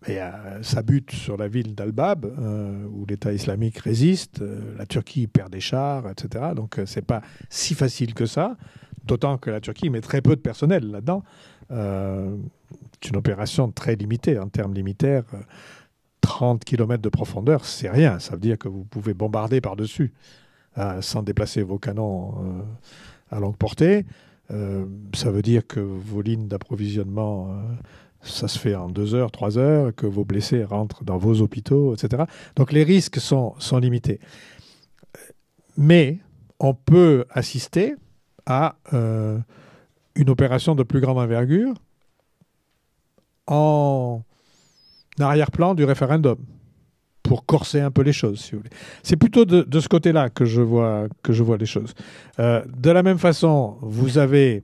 euh, ça bute sur la ville d'Albab, euh, où l'État islamique résiste, euh, la Turquie perd des chars, etc. Donc c'est pas si facile que ça, d'autant que la Turquie met très peu de personnel là-dedans. c'est une opération très limitée en termes limitaires, 30 km de profondeur, c'est rien. Ça veut dire que vous pouvez bombarder par-dessus sans déplacer vos canons à longue portée. ça veut dire que vos lignes d'approvisionnement ça se fait en deux heures, trois heures, que vos blessés rentrent dans vos hôpitaux, etc. Donc les risques sont, sont limités. Mais on peut assister à euh, une opération de plus grande envergure en arrière-plan du référendum pour corser un peu les choses, si vous voulez. C'est plutôt de, ce côté-là que je vois que je vois les choses. Euh, de la même façon, vous avez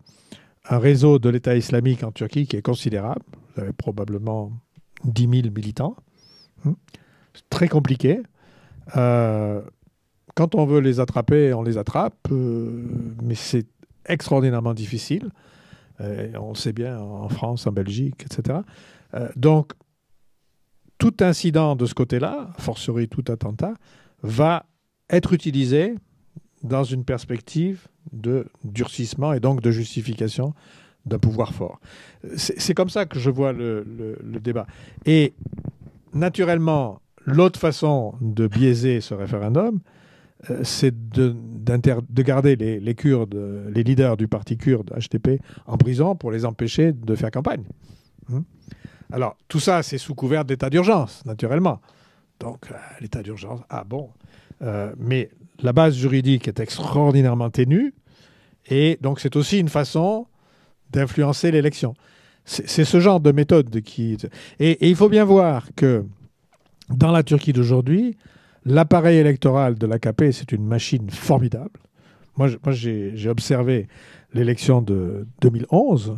un réseau de l'État islamique en Turquie qui est considérable. Vous avez probablement 10 000 militants. Hmm. C'est très compliqué. Euh, quand on veut les attraper, on les attrape, euh, mais c'est extraordinairement difficile. Euh, on le sait bien en France, en Belgique, etc. donc, tout incident de ce côté-là, forcerie tout attentat, va être utilisé dans une perspective de durcissement et donc de justification d'un pouvoir fort. C'est comme ça que je vois le, débat. Et naturellement, l'autre façon de biaiser ce référendum, euh, c'est de, de, garder les, Kurdes, les leaders du parti kurde HTP en prison pour les empêcher de faire campagne. Hmm? Alors, tout ça, c'est sous couvert d'état d'urgence, naturellement. Donc, euh, l'état d'urgence, ah bon. Euh, mais la base juridique est extraordinairement ténue. Et donc, c'est aussi une façon d'influencer l'élection. C'est ce genre de méthode qui... Et, et, il faut bien voir que dans la Turquie d'aujourd'hui, l'appareil électoral de l'AKP, c'est une machine formidable. Moi, j'ai observé l'élection de 2011,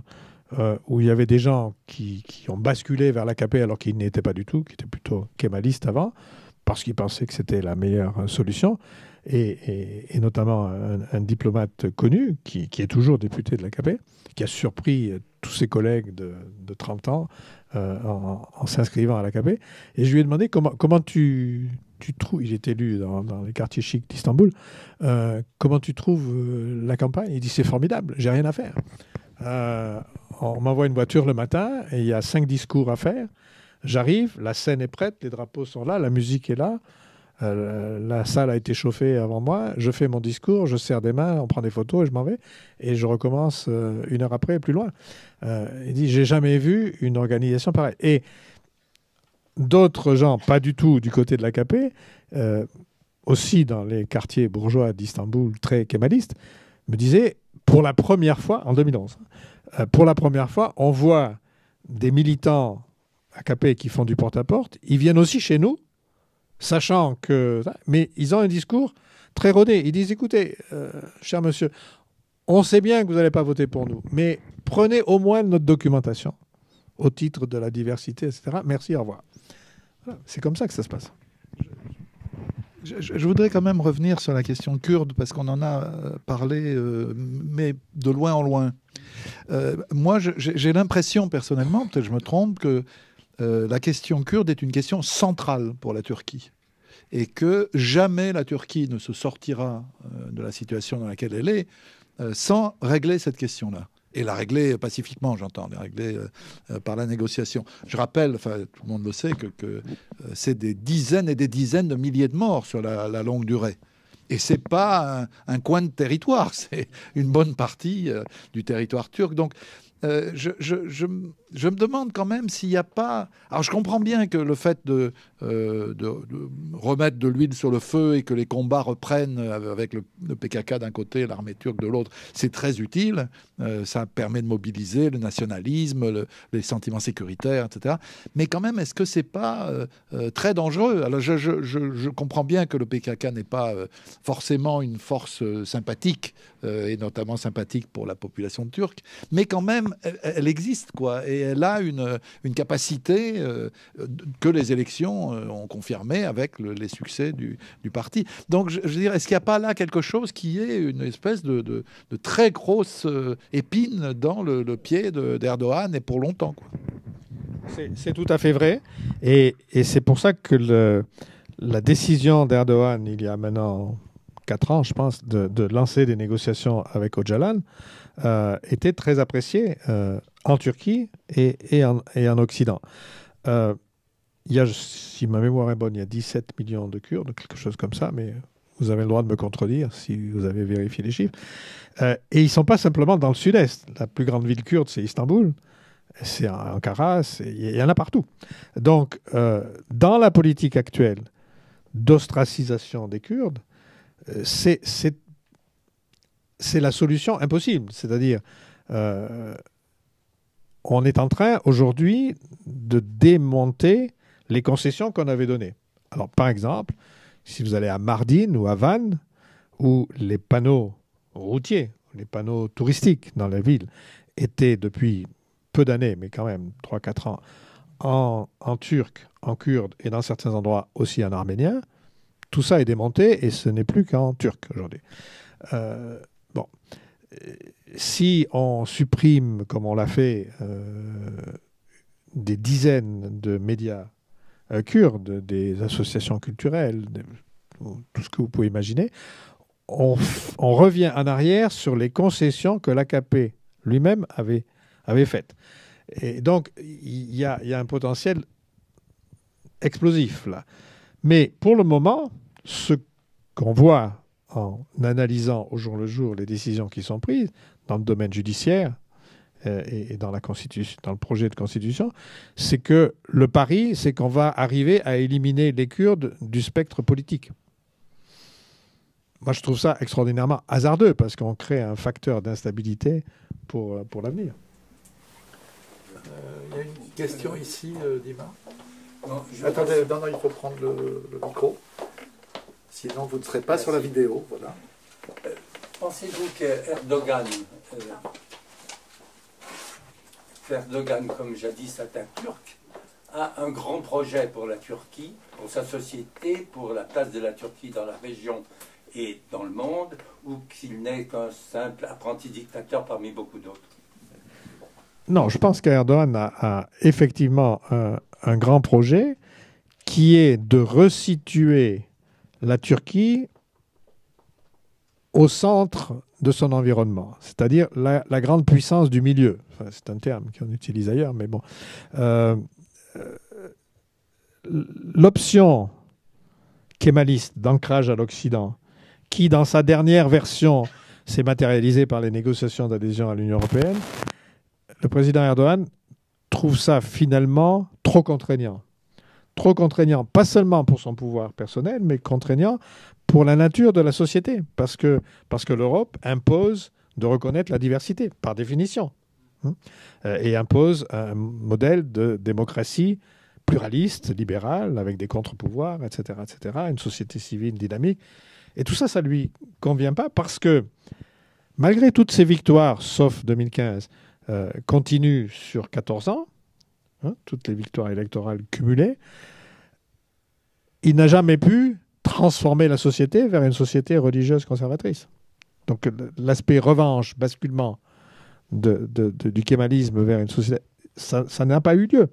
euh, où il y avait des gens qui, qui ont basculé vers l'AKP alors qu'ils n'étaient pas du tout, qui étaient plutôt kémalistes avant, parce qu'ils pensaient que c'était la meilleure solution et, notamment un, diplomate connu, qui, est toujours député de l'AKP, qui a surpris tous ses collègues de, 30 ans euh, en, s'inscrivant à l'AKP. Et je lui ai demandé comment, tu, trouves, il est élu dans, les quartiers chics d'Istanbul, euh, comment tu trouves euh, la campagne Il dit c'est formidable, j'ai rien à faire. on m'envoie une voiture le matin et il y a cinq discours à faire. J'arrive, la scène est prête, les drapeaux sont là, la musique est là. Euh, la salle a été chauffée avant moi, je fais mon discours, je serre des mains, on prend des photos et je m'en vais. Et je recommence euh, une heure après plus loin. Euh, il dit, j'ai jamais vu une organisation pareille. Et d'autres gens, pas du tout du côté de l'AKP, aussi dans les quartiers bourgeois d'Istanbul très kémalistes, me disaient, pour la première fois, en 2011, pour la première fois, on voit des militants AKP qui font du porte à -porte, ils viennent aussi chez nous sachant que... Mais ils ont un discours très rodé. Ils disent, écoutez, euh, cher monsieur, on sait bien que vous n'allez pas voter pour nous, mais prenez au moins notre documentation au titre de la diversité, etc. Merci, au revoir. C'est comme ça que ça se passe. Je, voudrais quand même revenir sur la question kurde, parce qu'on en a euh, parlé, euh, mais de loin en loin. moi, j'ai l'impression personnellement, peut-être je me trompe, que euh, la question kurde est une question centrale pour la Turquie et que jamais la Turquie ne se sortira euh, de la situation dans laquelle elle est euh, sans régler cette question-là. Et la régler pacifiquement, j'entends, la régler par la négociation. Je rappelle, enfin tout le monde le sait, que, c'est des dizaines et des dizaines de milliers de morts sur la, longue durée. Et c'est pas un, coin de territoire, c'est une bonne partie du territoire turc. Donc, je, je, je me demande quand même s'il n'y a pas. Alors, je comprends bien que le fait euh, de, de, remettre de l'huile sur le feu et que les combats reprennent avec le, PKK d'un côté, l'armée turque de l'autre, c'est très utile. Euh, ça permet de mobiliser le nationalisme, les sentiments sécuritaires, etc. Mais quand même, est-ce que c'est pas euh, très dangereux Alors, je, comprends bien que le PKK n'est pas forcément une force sympathique et notamment sympathique pour la population turque, mais quand même, elle, elle existe, quoi. Et, et elle a une, une capacité euh, que les élections euh, ont confirmée avec les succès du, du, parti. Donc, je, veux dire, est-ce qu'il n'y a pas là quelque chose qui est une espèce de, de, très grosse euh, épine dans le, pied d'Erdogan et pour longtemps quoi. C'est tout à fait vrai. Et, et c'est pour ça que le, la décision d'Erdogan, il y a maintenant 4 ans, je pense, de, de lancer des négociations avec Ocalan, euh, étaient très apprécié euh, en Turquie et, et, en, et en, Occident. Euh, il y a, si ma mémoire est bonne, il y a 17 millions de Kurdes, quelque chose comme ça, mais vous avez le droit de me contredire si vous avez vérifié les chiffres. et ils ne sont pas simplement dans le sud-est. La plus grande ville kurde, c'est Istanbul, c'est Ankara, il y en a partout. Donc, dans la politique actuelle d'ostracisation des Kurdes, c'est c'est la solution impossible. C'est-à-dire, euh, on est en train aujourd'hui de démonter les concessions qu'on avait données. Alors, par exemple, si vous allez à Mardin ou à Vannes, où les panneaux routiers, les panneaux touristiques dans la ville étaient depuis peu d'années, mais quand même 3-4 ans, en, turc, en kurde et dans certains endroits aussi en arménien, tout ça est démonté et ce n'est plus qu'en turc aujourd'hui. Euh, si on supprime, comme on l'a fait, euh, des dizaines de médias euh, kurdes, des associations culturelles, tout ce que vous pouvez imaginer, on, revient en arrière sur les concessions que l'AKP lui-même avait, avait faites. Et donc, il y, y a, un potentiel explosif là. Mais pour le moment, ce qu'on voit en analysant au jour le jour les décisions qui sont prises dans le domaine judiciaire euh, et, dans, la constitution, dans le projet de constitution, c'est que le pari, c'est qu'on va arriver à éliminer les Kurdes du spectre politique. Moi, je trouve ça extraordinairement hasardeux parce qu'on crée un facteur d'instabilité pour, euh, pour l'avenir. Euh, il y a une question ici, Dima. Attendez, non, il faut prendre le micro. Sinon, vous ne serez pas sur la vidéo. Pensez-vous qu'Erdogan, euh, Erdogan, comme jadis Turc, a un grand projet pour la Turquie, pour sa société, pour la place de la Turquie dans la région et dans le monde, ou qu'il n'est qu'un simple apprenti dictateur parmi beaucoup d'autres Non, je pense qu'Erdogan a, effectivement euh, un, grand projet qui est de resituer la Turquie au centre de son environnement, c'est-à-dire la, grande puissance du milieu. c'est un terme qu'on utilise ailleurs, mais bon. Euh, euh, l'option kémaliste d'ancrage à l'Occident, qui dans sa dernière version s'est matérialisée par les négociations d'adhésion à l'Union européenne, le président Erdogan trouve ça finalement trop contraignant. Trop contraignant, pas seulement pour son pouvoir personnel, mais contraignant pour la nature de la société, parce que, parce que l'Europe impose de reconnaître la diversité, par définition, hein, euh, et impose un modèle de démocratie pluraliste, libérale, avec des contre-pouvoirs, etc., etc., une société civile dynamique. Et tout ça, ça lui convient pas parce que, malgré toutes ses victoires, sauf 2015, euh, continue sur 14 ans, Hein, toutes les victoires électorales cumulées, il n'a jamais pu transformer la société vers une société religieuse conservatrice. Donc l'aspect revanche, basculement de, du kémalisme vers une société, ça, n'a pas eu lieu.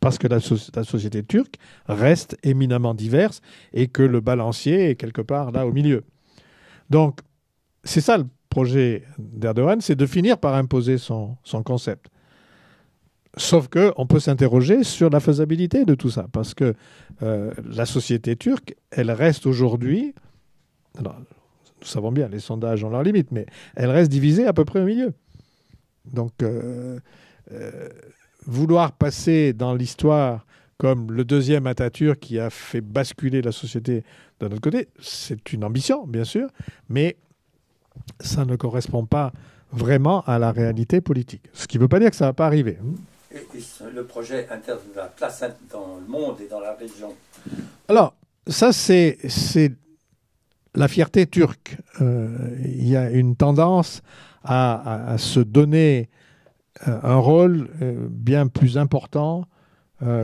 Parce que la, société turque reste éminemment diverse et que le balancier est quelque part là au milieu. Donc c'est ça le projet d'Erdogan, c'est de finir par imposer son concept. Sauf qu'on peut s'interroger sur la faisabilité de tout ça, parce que euh, la société turque, elle reste aujourd'hui, nous savons bien, les sondages ont leurs limites, mais elle reste divisée à peu près au milieu. Donc, euh, euh, vouloir passer dans l'histoire comme le deuxième Atatürk qui a fait basculer la société d'un autre côté, c'est une ambition, bien sûr, mais ça ne correspond pas vraiment à la réalité politique. Ce qui ne veut pas dire que ça ne va pas arriver. Hein et, le projet interne de la place dans le monde et dans la région. Alors, ça, c'est la fierté turque. Euh, il y a une tendance à, se donner euh, un rôle euh, bien plus important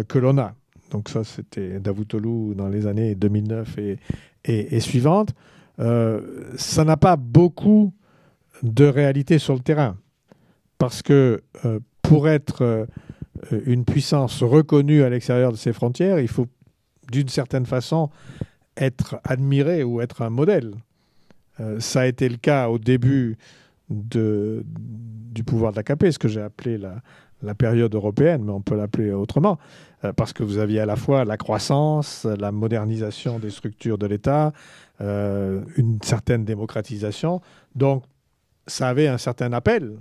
que l'on a. Donc ça, c'était Davutoglu dans les années 2009 et, et, et suivantes. ça n'a pas beaucoup de réalité sur le terrain. Parce que pour être euh, une puissance reconnue à l'extérieur de ses frontières, il faut d'une certaine façon être admiré ou être un modèle. Euh, ça a été le cas au début de, du pouvoir de l'AKP, ce que j'ai appelé la, période européenne, mais on peut l'appeler autrement, euh, parce que vous aviez à la fois la croissance, la modernisation des structures de l'État, une certaine démocratisation. Donc, ça avait un certain appel.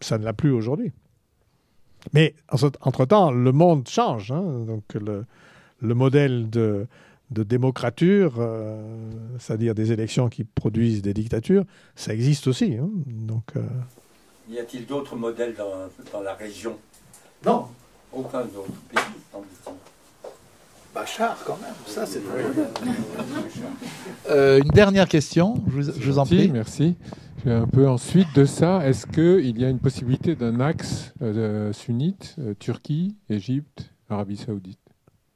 Ça ne l'a plus aujourd'hui. Mais entre-temps, le monde change. Hein. Donc le, modèle de, démocrature, euh, c'est-à-dire des élections qui produisent des dictatures, ça existe aussi. Hein. Donc, euh, Y a-t-il d'autres modèles dans, dans la région Non. Aucun autre pays, Bachar, quand même, ça c'est euh, Une dernière question, je vous, en prie. Merci. Un peu ensuite de ça, est-ce qu'il y a une possibilité d'un axe euh, sunnite, euh, Turquie, Égypte, Arabie Saoudite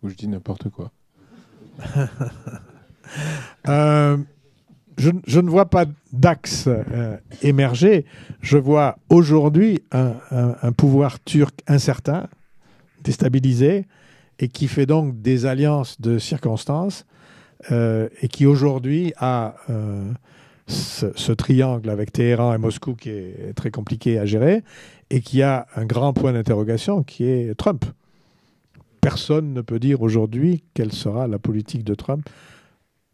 Ou je dis n'importe quoi je, ne vois pas d'axe émerger. Je vois aujourd'hui un pouvoir turc incertain, déstabilisé, et qui fait donc des alliances de circonstances euh, et qui aujourd'hui a euh, ce, triangle avec Téhéran et Moscou qui est très compliqué à gérer et qui a un grand point d'interrogation qui est Trump. Personne ne peut dire aujourd'hui quelle sera la politique de Trump,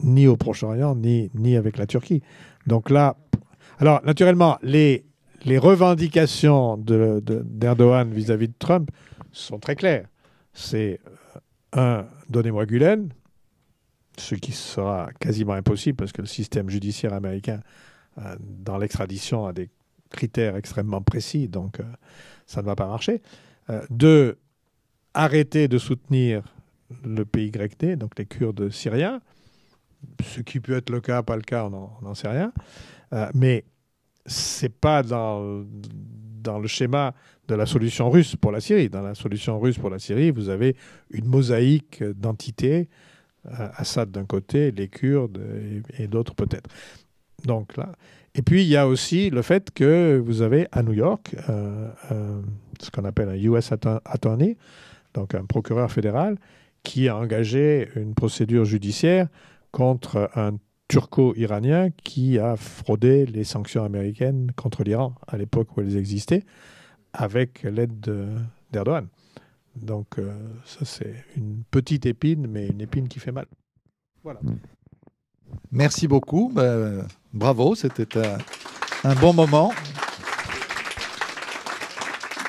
ni au Proche-Orient, ni, ni avec la Turquie. Donc là, alors naturellement, les, les revendications d'Erdogan de, vis-à-vis de Trump sont très claires c'est euh, un, donnez-moi Gulen, ce qui sera quasiment impossible parce que le système judiciaire américain, euh, dans l'extradition, a des critères extrêmement précis, donc euh, ça ne va pas marcher. deux, arrêter de soutenir le pays grec donc les Kurdes syriens, ce qui peut être le cas, pas le cas, on n'en sait rien. Mais mais n'est pas dans, dans le schéma de la solution russe pour la Syrie. Dans la solution russe pour la Syrie, vous avez une mosaïque d'entités, euh, Assad d'un côté, les Kurdes et, d'autres peut-être. Donc là. Et puis il y a aussi le fait que vous avez à New York euh, euh, ce qu'on appelle un US attorney, donc un procureur fédéral, qui a engagé une procédure judiciaire contre un turco-iranien qui a fraudé les sanctions américaines contre l'Iran à l'époque où elles existaient avec l'aide d'Erdogan. Donc euh, ça, c'est une petite épine, mais une épine qui fait mal. Voilà. Mm. Merci beaucoup. Bah, euh, bravo, c'était un, bon moment.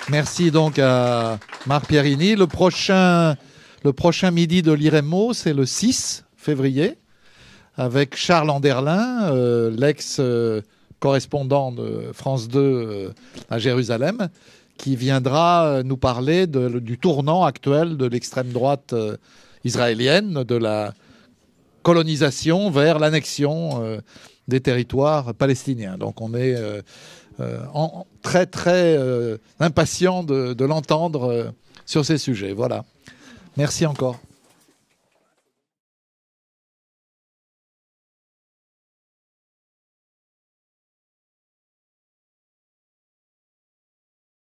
Merci donc à Marc Pierini. Le prochain, le prochain midi de l'IREMO, c'est le 6 février, avec Charles Anderlin, euh, l'ex correspondant de France 2 euh, à Jérusalem, qui viendra euh, nous parler du tournant actuel de l'extrême droite euh, israélienne, de la colonisation vers l'annexion des territoires palestiniens. Donc on est très très impatient de l'entendre sur ces sujets. Voilà. Merci encore.